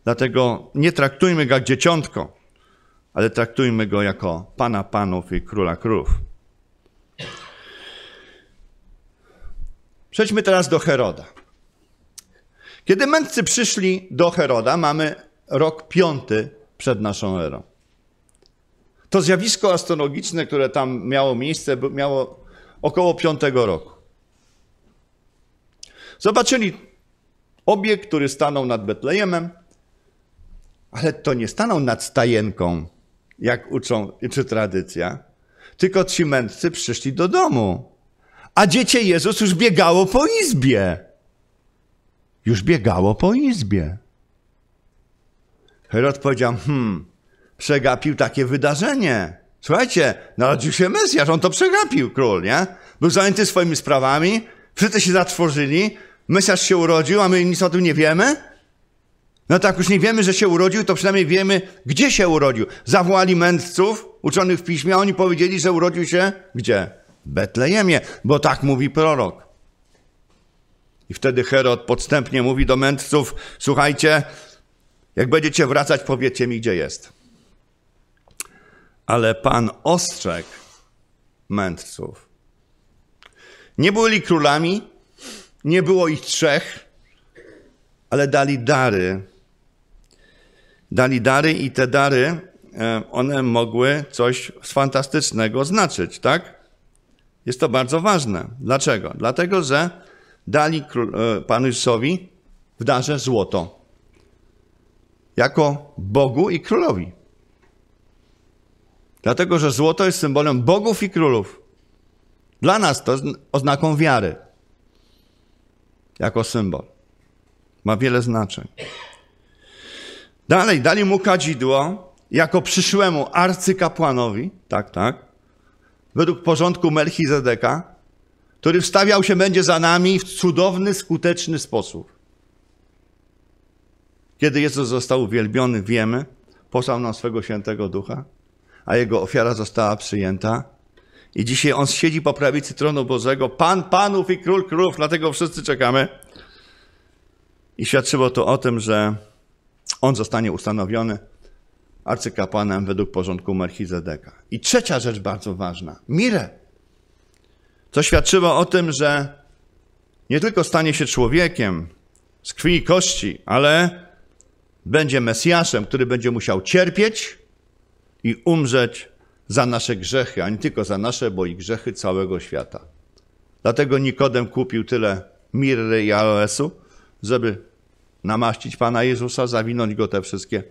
Dlatego nie traktujmy go jak dzieciątko, ale traktujmy go jako Pana Panów i Króla Królów. Przejdźmy teraz do Heroda. Kiedy mędrcy przyszli do Heroda, mamy rok piąty przed naszą erą. To zjawisko astrologiczne, które tam miało miejsce, miało około piątego roku. Zobaczyli obiekt, który stanął nad Betlejemem, ale to nie stanął nad stajenką, jak uczą czy tradycja, tylko ci mędrcy przyszli do domu, a dziecię Jezus już biegało po izbie. Już biegało po izbie. Herod powiedział, hmm, przegapił takie wydarzenie. Słuchajcie, narodził się Mesjasz, on to przegapił, król, nie? Był zajęty swoimi sprawami, wszyscy się zatworzyli, Mesjasz się urodził, a my nic o tym nie wiemy? No tak już nie wiemy, że się urodził, to przynajmniej wiemy, gdzie się urodził. Zawołali mędrców uczonych w piśmie, a oni powiedzieli, że urodził się gdzie? W Betlejemie, bo tak mówi prorok. I wtedy Herod podstępnie mówi do mędrców: Słuchajcie, jak będziecie wracać, powiedzcie mi, gdzie jest. Ale pan ostrzegł mędrców. Nie byli królami, nie było ich trzech, ale dali dary. Dali dary i te dary, e, one mogły coś fantastycznego znaczyć, tak? Jest to bardzo ważne. Dlaczego? Dlatego, że dali e, Panu Jezusowi w darze złoto. Jako Bogu i królowi. Dlatego, że złoto jest symbolem bogów i królów. Dla nas to jest oznaką wiary. Jako symbol. Ma wiele znaczeń. Dalej, dali mu kadzidło jako przyszłemu arcykapłanowi, tak, tak, według porządku Melchizedeka, który wstawiał się będzie za nami w cudowny, skuteczny sposób. Kiedy Jezus został uwielbiony, wiemy, posłał nam swego świętego ducha, a jego ofiara została przyjęta i dzisiaj on siedzi po prawicy tronu Bożego, Pan Panów i Król Królów, dlatego wszyscy czekamy. I świadczyło to o tym, że on zostanie ustanowiony arcykapłanem według porządku Merchizedeka. I trzecia rzecz bardzo ważna, mire. Co świadczyło o tym, że nie tylko stanie się człowiekiem z krwi i kości, ale będzie Mesjaszem, który będzie musiał cierpieć i umrzeć za nasze grzechy, a nie tylko za nasze, bo i grzechy całego świata. Dlatego Nikodem kupił tyle mirry i aloesu, żeby namaścić Pana Jezusa, zawinąć Go te wszystkie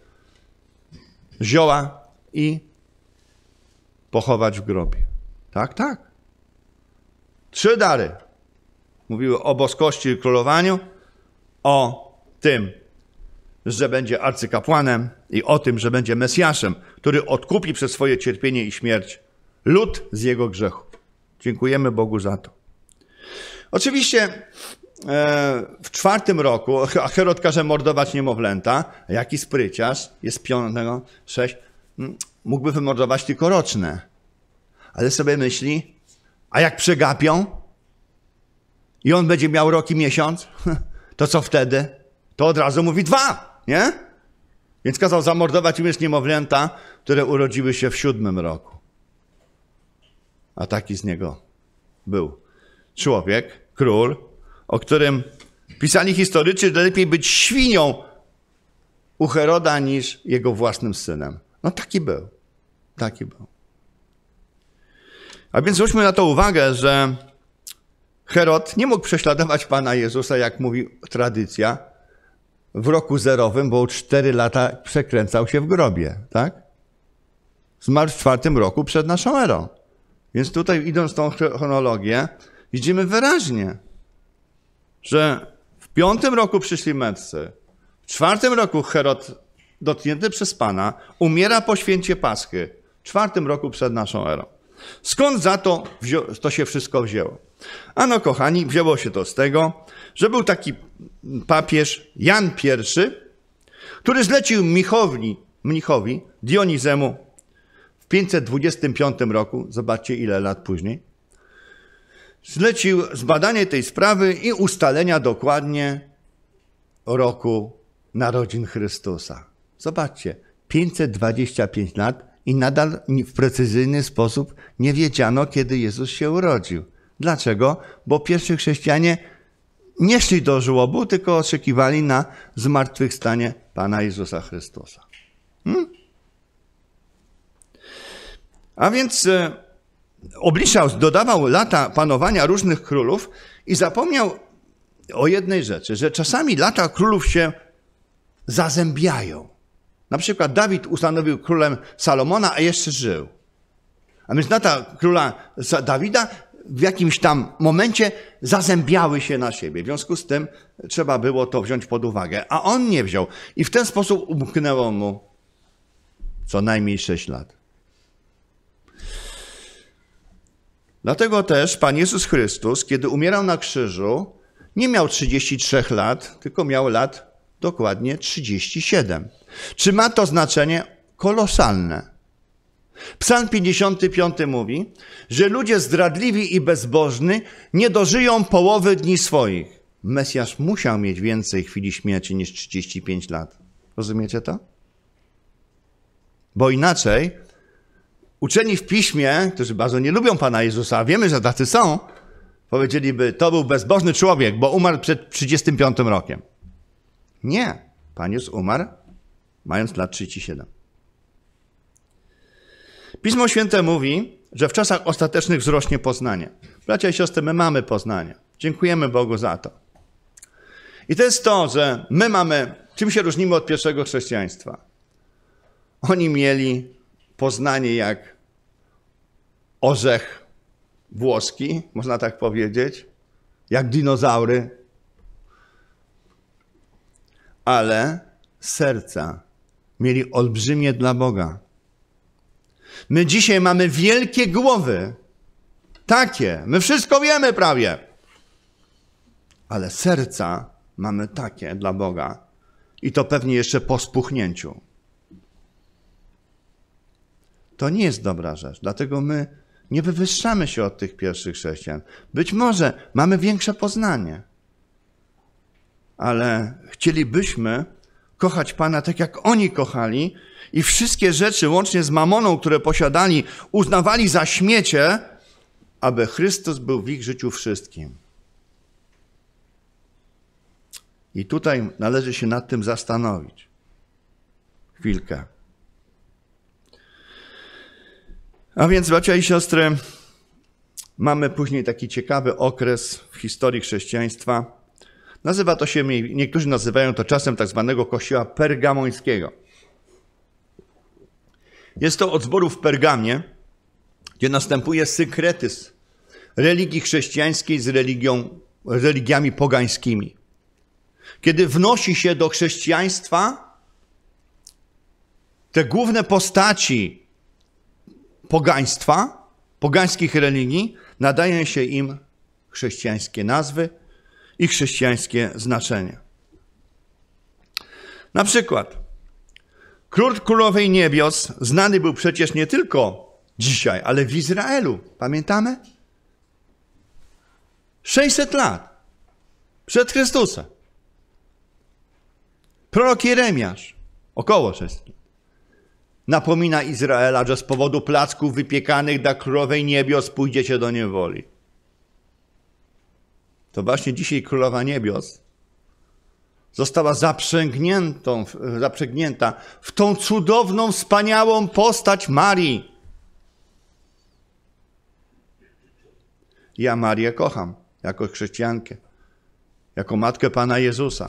zioła i pochować w grobie. Tak, tak. Trzy dary. Mówiły o boskości i królowaniu, o tym, że będzie arcykapłanem i o tym, że będzie Mesjaszem, który odkupi przez swoje cierpienie i śmierć lud z jego grzechu. Dziękujemy Bogu za to. Oczywiście e, w czwartym roku, a <laughs> Herod każe mordować niemowlęta, jaki spryciarz, jest piątego, sześć, mm, mógłby wymordować tylko roczne. Ale sobie myśli, a jak przegapią i on będzie miał rok i miesiąc, <laughs> to co wtedy? to od razu mówi dwa, nie? Więc kazał zamordować również niemowlęta, które urodziły się w siódmym roku. A taki z niego był człowiek, król, o którym pisali historycy, że lepiej być świnią u Heroda niż jego własnym synem. No taki był. Taki był. A więc zwróćmy na to uwagę, że Herod nie mógł prześladować Pana Jezusa, jak mówi tradycja, w roku zerowym, bo 4 lata przekręcał się w grobie, tak? Zmarł w czwartym roku przed naszą erą. Więc tutaj idąc tą chronologię, widzimy wyraźnie, że w piątym roku przyszli Mercy, w czwartym roku Herod dotknięty przez Pana umiera po święcie Paschy, w czwartym roku przed naszą erą. Skąd za to to się wszystko wzięło? Ano, kochani, wzięło się to z tego, że był taki papież Jan I, który zlecił Michowni, mnichowi Dionizemu w 525 roku, zobaczcie ile lat później, zlecił zbadanie tej sprawy i ustalenia dokładnie roku narodzin Chrystusa. Zobaczcie, 525 lat i nadal w precyzyjny sposób nie wiedziano, kiedy Jezus się urodził. Dlaczego? Bo pierwsi chrześcijanie nie szli do żłobu, tylko oczekiwali na zmartwychwstanie Pana Jezusa Chrystusa. Hmm? A więc e, obliczał, dodawał lata panowania różnych królów i zapomniał o jednej rzeczy, że czasami lata królów się zazębiają. Na przykład Dawid ustanowił królem Salomona, a jeszcze żył. A więc lata króla Dawida w jakimś tam momencie zazębiały się na siebie. W związku z tym trzeba było to wziąć pod uwagę, a on nie wziął. I w ten sposób umknęło mu co najmniej 6 lat. Dlatego też Pan Jezus Chrystus, kiedy umierał na krzyżu, nie miał 33 lat, tylko miał lat dokładnie 37. Czy ma to znaczenie kolosalne? Psalm 55 mówi, że ludzie zdradliwi i bezbożni nie dożyją połowy dni swoich. Mesjasz musiał mieć więcej chwili śmierci niż 35 lat. Rozumiecie to? Bo inaczej uczeni w piśmie, którzy bardzo nie lubią Pana Jezusa, a wiemy, że tacy są, powiedzieliby, to był bezbożny człowiek, bo umarł przed 35 rokiem. Nie. Pan Jezus umarł mając lat 37. Pismo Święte mówi, że w czasach ostatecznych wzrośnie poznanie. Bracia i siostry, my mamy poznanie. Dziękujemy Bogu za to. I to jest to, że my mamy, czym się różnimy od pierwszego chrześcijaństwa. Oni mieli poznanie jak orzech włoski, można tak powiedzieć, jak dinozaury, ale serca mieli olbrzymie dla Boga. My dzisiaj mamy wielkie głowy. Takie. My wszystko wiemy prawie. Ale serca mamy takie dla Boga. I to pewnie jeszcze po spuchnięciu. To nie jest dobra rzecz. Dlatego my nie wywyższamy się od tych pierwszych chrześcijan. Być może mamy większe poznanie, ale chcielibyśmy kochać Pana tak, jak oni kochali, i wszystkie rzeczy, łącznie z mamoną, które posiadali, uznawali za śmiecie, aby Chrystus był w ich życiu wszystkim. I tutaj należy się nad tym zastanowić. Chwilkę. A więc, bracia i siostry, mamy później taki ciekawy okres w historii chrześcijaństwa. Nazywa to się, niektórzy nazywają to czasem tak zwanego kościoła pergamońskiego. Jest to od zboru w Pergamie, gdzie następuje sekretyzm religii chrześcijańskiej z religią, religiami pogańskimi. Kiedy wnosi się do chrześcijaństwa te główne postaci pogaństwa, pogańskich religii, nadaje się im chrześcijańskie nazwy i chrześcijańskie znaczenie. Na przykład Król Królowej Niebios znany był przecież nie tylko dzisiaj, ale w Izraelu. Pamiętamy? 600 lat przed Chrystusem. Prorok Jeremiasz, około 600 napomina Izraela, że z powodu placków wypiekanych dla Królowej Niebios pójdziecie do niewoli. To właśnie dzisiaj Królowa Niebios została zaprzęgniętą, zaprzęgnięta w tą cudowną, wspaniałą postać Marii. Ja Marię kocham jako chrześcijankę, jako matkę Pana Jezusa.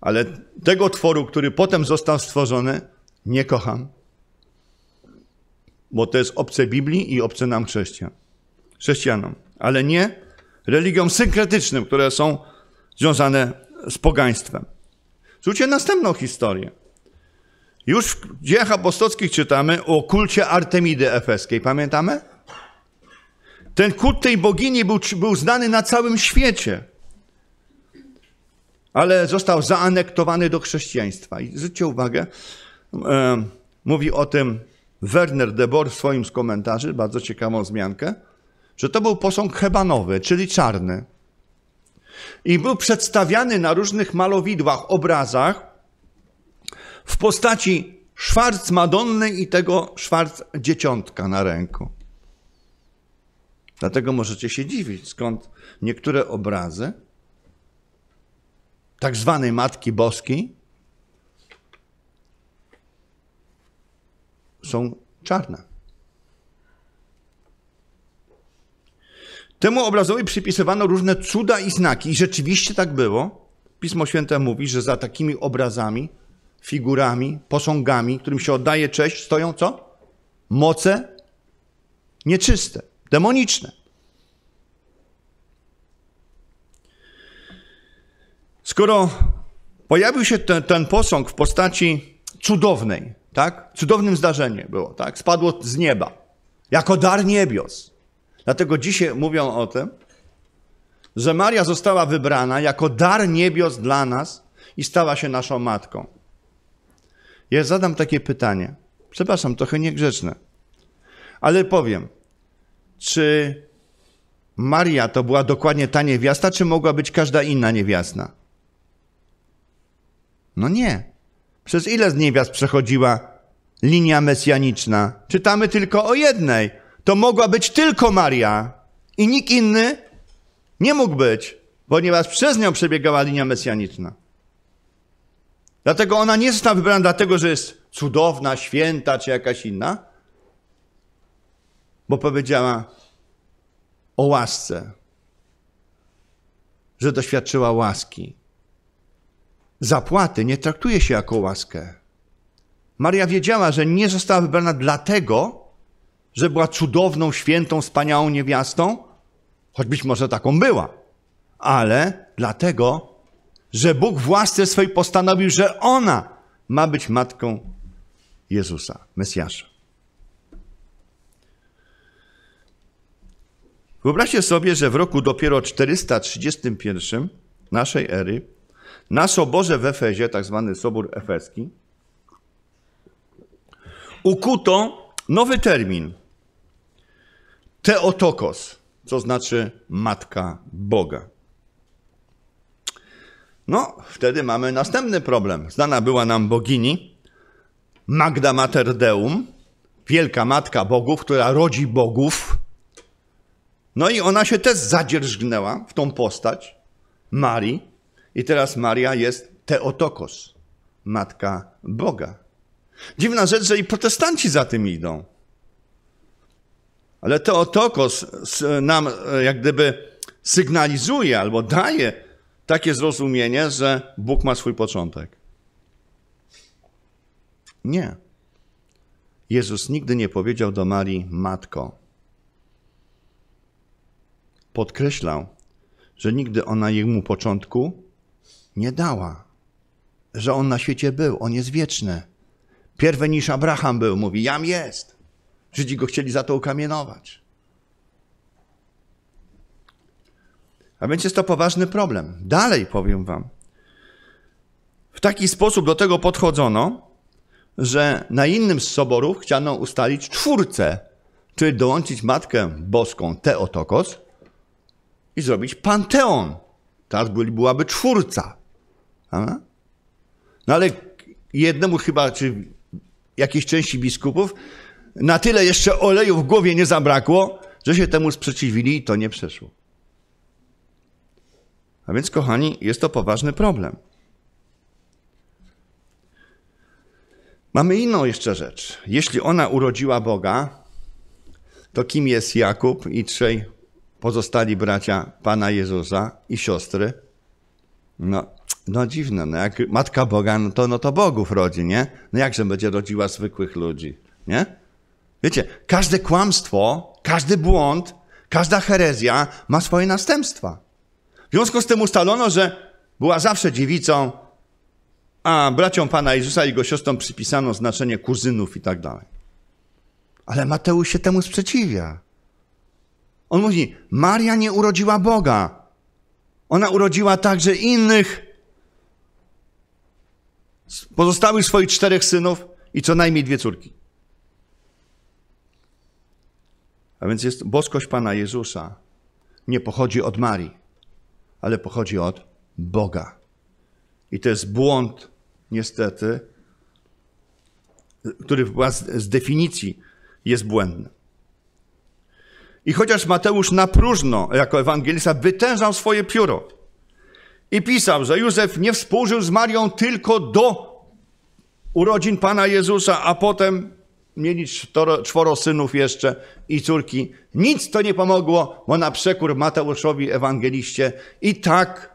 Ale tego tworu, który potem został stworzony, nie kocham, bo to jest obce Biblii i obce nam chrześcijan, chrześcijanom, ale nie religiom synkretycznym, które są związane z pogaństwem. Słuchajcie następną historię. Już w dziejach apostolskich czytamy o kulcie Artemidy Efeskiej. Pamiętamy? Ten kult tej bogini był, był znany na całym świecie, ale został zaanektowany do chrześcijaństwa. I zwróćcie uwagę, e, mówi o tym Werner de w swoim komentarzu, bardzo ciekawą zmiankę, że to był posąg hebanowy, czyli czarny. I był przedstawiany na różnych malowidłach, obrazach w postaci szwarc Madonny i tego szwarc dzieciątka na ręku. Dlatego możecie się dziwić, skąd niektóre obrazy tak zwanej Matki Boskiej są czarne. Temu obrazowi przypisywano różne cuda i znaki i rzeczywiście tak było. Pismo Święte mówi, że za takimi obrazami, figurami, posągami, którym się oddaje cześć, stoją co? Moce nieczyste, demoniczne. Skoro pojawił się ten, ten posąg w postaci cudownej, tak? Cudownym zdarzeniem było, tak? Spadło z nieba, jako dar niebios. Dlatego dzisiaj mówią o tym, że Maria została wybrana jako dar niebios dla nas i stała się naszą matką. Ja zadam takie pytanie. Przepraszam, trochę niegrzeczne, ale powiem, czy Maria to była dokładnie ta niewiasta, czy mogła być każda inna niewiasta? No nie. Przez ile z niewiast przechodziła linia mesjaniczna? Czytamy tylko o jednej, to mogła być tylko Maria i nikt inny nie mógł być, ponieważ przez nią przebiegała linia mesjaniczna. Dlatego ona nie została wybrana dlatego, że jest cudowna, święta czy jakaś inna, bo powiedziała o łasce, że doświadczyła łaski. Zapłaty nie traktuje się jako łaskę. Maria wiedziała, że nie została wybrana dlatego, że była cudowną, świętą, wspaniałą niewiastą? Choć być może taką była, ale dlatego, że Bóg w łasce postanowił, że ona ma być matką Jezusa, Mesjasza. Wyobraźcie sobie, że w roku dopiero 431 naszej ery na soborze w Efezie, tak zwany sobór efeski, ukuto nowy termin Teotokos, co znaczy Matka Boga. No, wtedy mamy następny problem. Znana była nam bogini Magda Mater Deum, wielka matka bogów, która rodzi bogów. No i ona się też zadzierżgnęła w tą postać Marii. I teraz Maria jest Teotokos, matka Boga. Dziwna rzecz, że i protestanci za tym idą. Ale Teotokos nam e, jak gdyby sygnalizuje albo daje takie zrozumienie, że Bóg ma swój początek. Nie. Jezus nigdy nie powiedział do Marii matko. Podkreślał, że nigdy ona jemu początku nie dała, że on na świecie był, on jest wieczny. Pierwej niż Abraham był, mówi, jam jest. Żydzi go chcieli za to ukamienować. A więc jest to poważny problem. Dalej powiem wam. W taki sposób do tego podchodzono, że na innym z soborów chciano ustalić czwórce, czyli dołączyć Matkę Boską Teotokos i zrobić panteon. Teraz byłaby czwórca. No ale jednemu chyba, czy jakiejś części biskupów na tyle jeszcze oleju w głowie nie zabrakło, że się temu sprzeciwili i to nie przeszło. A więc, kochani, jest to poważny problem. Mamy inną jeszcze rzecz. Jeśli ona urodziła Boga, to kim jest Jakub i trzej pozostali bracia Pana Jezusa i siostry? No, no dziwne, no jak Matka Boga, no to, no to Bogów rodzi, nie? No jakże będzie rodziła zwykłych ludzi, nie? Wiecie, każde kłamstwo, każdy błąd, każda herezja ma swoje następstwa. W związku z tym ustalono, że była zawsze dziewicą, a braciom Pana Jezusa i jego siostrom przypisano znaczenie kuzynów i tak dalej. Ale Mateusz się temu sprzeciwia. On mówi, Maria nie urodziła Boga. Ona urodziła także innych pozostałych swoich czterech synów i co najmniej dwie córki. A więc jest boskość Pana Jezusa nie pochodzi od Marii, ale pochodzi od Boga. I to jest błąd, niestety, który z definicji jest błędny. I chociaż Mateusz na próżno, jako ewangelista, wytężał swoje pióro i pisał, że Józef nie współżył z Marią tylko do urodzin Pana Jezusa, a potem mieli czworo synów jeszcze i córki. Nic to nie pomogło, bo na przekór Mateuszowi Ewangeliście i tak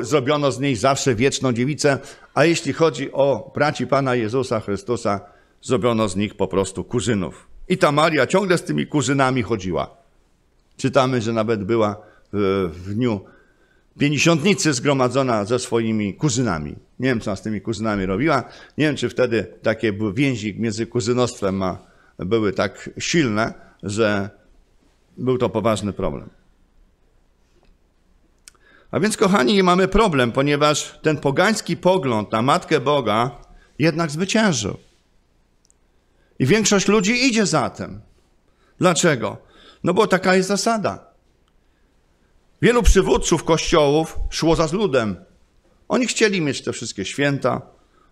zrobiono z niej zawsze wieczną dziewicę, a jeśli chodzi o braci Pana Jezusa Chrystusa, zrobiono z nich po prostu kurzynów. I ta Maria ciągle z tymi kurzynami chodziła. Czytamy, że nawet była w dniu pięćdziesiątnicy zgromadzona ze swoimi kuzynami. Nie wiem, co ona z tymi kuzynami robiła. Nie wiem, czy wtedy takie więzi między kuzynostwem były tak silne, że był to poważny problem. A więc, kochani, mamy problem, ponieważ ten pogański pogląd na Matkę Boga jednak zwyciężył. I większość ludzi idzie za tym. Dlaczego? No bo taka jest zasada. Wielu przywódców kościołów szło za z ludem. Oni chcieli mieć te wszystkie święta,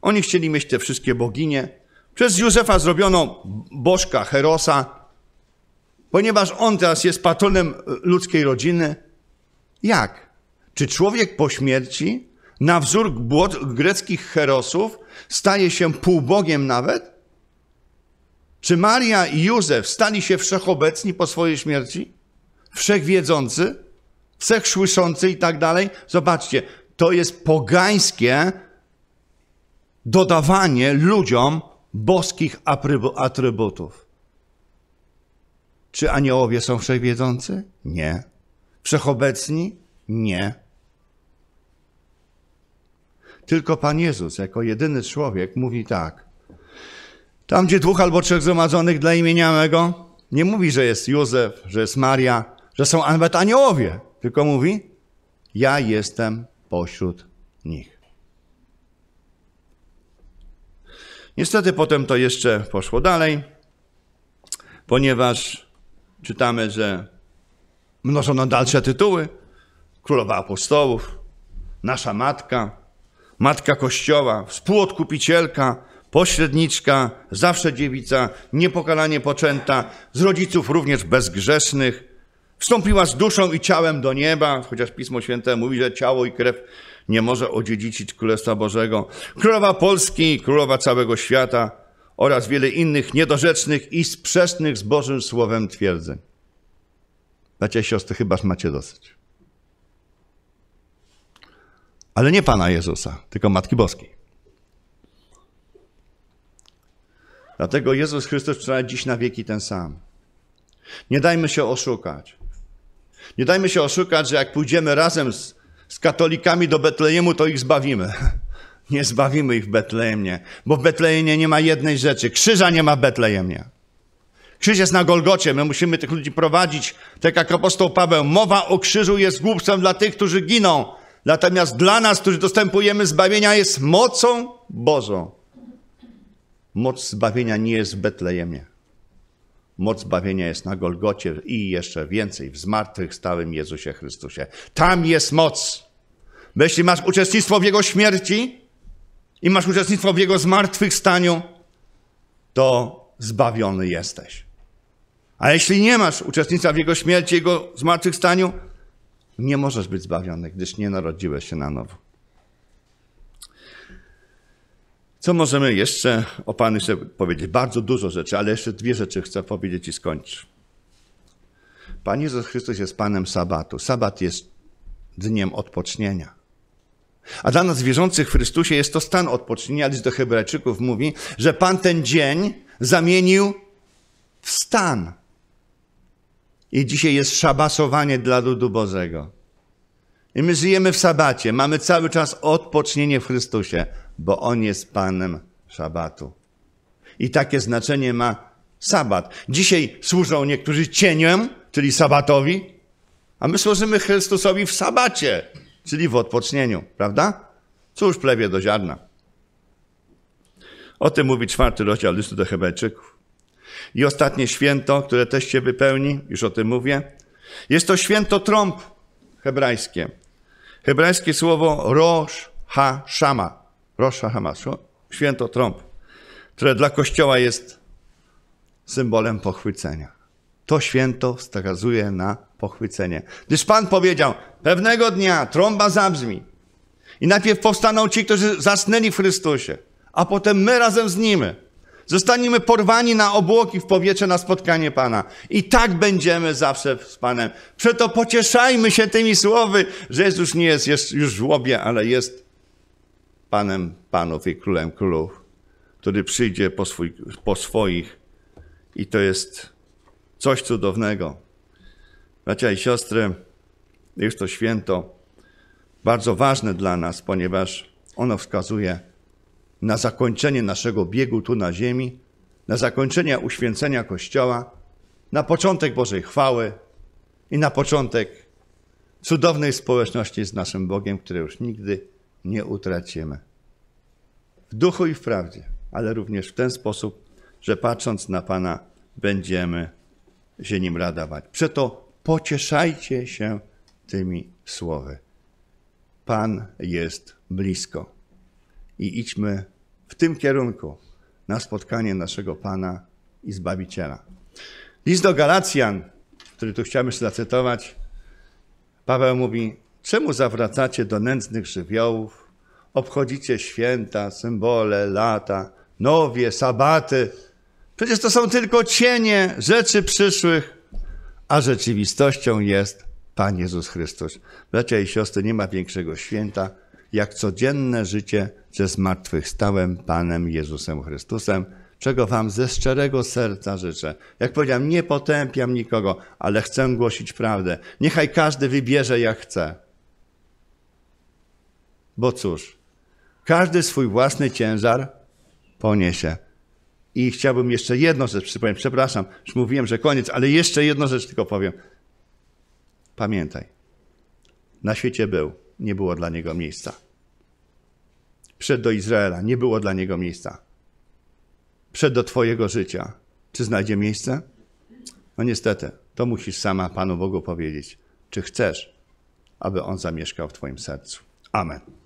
oni chcieli mieć te wszystkie boginie. Przez Józefa zrobiono bożka Herosa, ponieważ on teraz jest patronem ludzkiej rodziny. Jak? Czy człowiek po śmierci, na wzór greckich herosów, staje się półbogiem nawet? Czy Maria i Józef stali się wszechobecni po swojej śmierci? Wszechwiedzący? wszechsłyszący i tak dalej. Zobaczcie, to jest pogańskie dodawanie ludziom boskich atrybutów. Czy aniołowie są wszechwiedzący? Nie. Wszechobecni? Nie. Tylko Pan Jezus, jako jedyny człowiek, mówi tak. Tam, gdzie dwóch albo trzech zgromadzonych dla imienia mego, nie mówi, że jest Józef, że jest Maria, że są nawet aniołowie tylko mówi: Ja jestem pośród nich. Niestety potem to jeszcze poszło dalej, ponieważ czytamy, że mnożono dalsze tytuły: Królowa Apostołów, Nasza Matka, Matka Kościoła, Współodkupicielka, Pośredniczka, Zawsze Dziewica, Niepokalanie Poczęta, z rodziców również bezgrzesznych Wstąpiła z duszą i ciałem do nieba, chociaż Pismo Święte mówi, że ciało i krew nie może odziedziczyć Królestwa Bożego. Królowa Polski, królowa całego świata oraz wiele innych niedorzecznych i sprzecznych z Bożym Słowem twierdzeń. Bracia siostry, chyba macie dosyć. Ale nie Pana Jezusa, tylko Matki Boskiej. Dlatego Jezus Chrystus wczoraj dziś na wieki ten sam. Nie dajmy się oszukać. Nie dajmy się oszukać, że jak pójdziemy razem z, z katolikami do Betlejemu, to ich zbawimy. <laughs> Nie zbawimy ich w Betlejemie, bo w Betlejemie nie ma jednej rzeczy. Krzyża nie ma w Betlejemie. Krzyż jest na Golgocie, my musimy tych ludzi prowadzić. Tak jak apostoł Paweł, mowa o krzyżu jest głupstwem dla tych, którzy giną. Natomiast dla nas, którzy dostępujemy zbawienia, jest mocą Bożą. Moc zbawienia nie jest w Betlejemie. Moc zbawienia jest na Golgocie i jeszcze więcej w zmartwychwstałym Jezusie Chrystusie. Tam jest moc. jeśli masz uczestnictwo w Jego śmierci i masz uczestnictwo w Jego zmartwychwstaniu, to zbawiony jesteś. A jeśli nie masz uczestnictwa w Jego śmierci, Jego zmartwychwstaniu, nie możesz być zbawiony, gdyż nie narodziłeś się na nowo. Co możemy jeszcze o Panu powiedzieć? Bardzo dużo rzeczy, ale jeszcze dwie rzeczy chcę powiedzieć i skończę. Pan Jezus Chrystus jest Panem Sabatu. Sabat jest dniem odpocznienia. A dla nas wierzących w Chrystusie jest to stan odpocznienia. List do Hebrajczyków mówi, że Pan ten dzień zamienił w stan. I dzisiaj jest szabasowanie dla ludu Bożego. I my żyjemy w sabacie, mamy cały czas odpocznienie w Chrystusie bo On jest Panem Szabatu. I takie znaczenie ma sabat. Dzisiaj służą niektórzy cieniem, czyli sabatowi, a my służymy Chrystusowi w sabacie, czyli w odpocznieniu, prawda? Cóż plebie do ziarna. O tym mówi czwarty rozdział listu do Hebrajczyków. I ostatnie święto, które też się wypełni, już o tym mówię, jest to święto trąb hebrajskie. Hebrajskie słowo rosh ha shama. Rosza Hamasu, święto trąb, które dla Kościoła jest symbolem pochwycenia. To święto wskazuje na pochwycenie. Gdyż Pan powiedział, pewnego dnia trąba zabrzmi i najpierw powstaną ci, którzy zasnęli w Chrystusie, a potem my razem z Nim. Zostaniemy porwani na obłoki w powietrze na spotkanie Pana. I tak będziemy zawsze z Panem. Przeto pocieszajmy się tymi słowy, że Jezus nie jest już w łobie, ale jest Panem Panów i Królem Królów, który przyjdzie po, swój, po swoich. I to jest coś cudownego. Bracia i siostry, jest to święto bardzo ważne dla nas, ponieważ ono wskazuje na zakończenie naszego biegu tu na ziemi, na zakończenie uświęcenia Kościoła, na początek Bożej chwały i na początek cudownej społeczności z naszym Bogiem, które już nigdy nie utracimy w duchu i w prawdzie, ale również w ten sposób, że patrząc na Pana będziemy się nim radować. Przeto pocieszajcie się tymi słowy. Pan jest blisko i idźmy w tym kierunku na spotkanie naszego Pana i Zbawiciela. List do Galacjan, który tu chciałem jeszcze zacytować, Paweł mówi, czemu zawracacie do nędznych żywiołów, obchodzicie święta, symbole, lata, nowie, sabaty. Przecież to są tylko cienie rzeczy przyszłych, a rzeczywistością jest Pan Jezus Chrystus. Bracia i siostry, nie ma większego święta jak codzienne życie ze zmartwychwstałym Panem Jezusem Chrystusem, czego Wam ze szczerego serca życzę. Jak powiedziałem, nie potępiam nikogo, ale chcę głosić prawdę. Niechaj każdy wybierze jak chce. Bo cóż, każdy swój własny ciężar poniesie. I chciałbym jeszcze jedną rzecz przypomnieć. Przepraszam, już mówiłem, że koniec, ale jeszcze jedną rzecz tylko powiem. Pamiętaj, na świecie był, nie było dla niego miejsca. Przed do Izraela, nie było dla niego miejsca. Przed do Twojego życia. Czy znajdzie miejsce? No niestety, to musisz sama Panu Bogu powiedzieć, czy chcesz, aby On zamieszkał w Twoim sercu. Amen.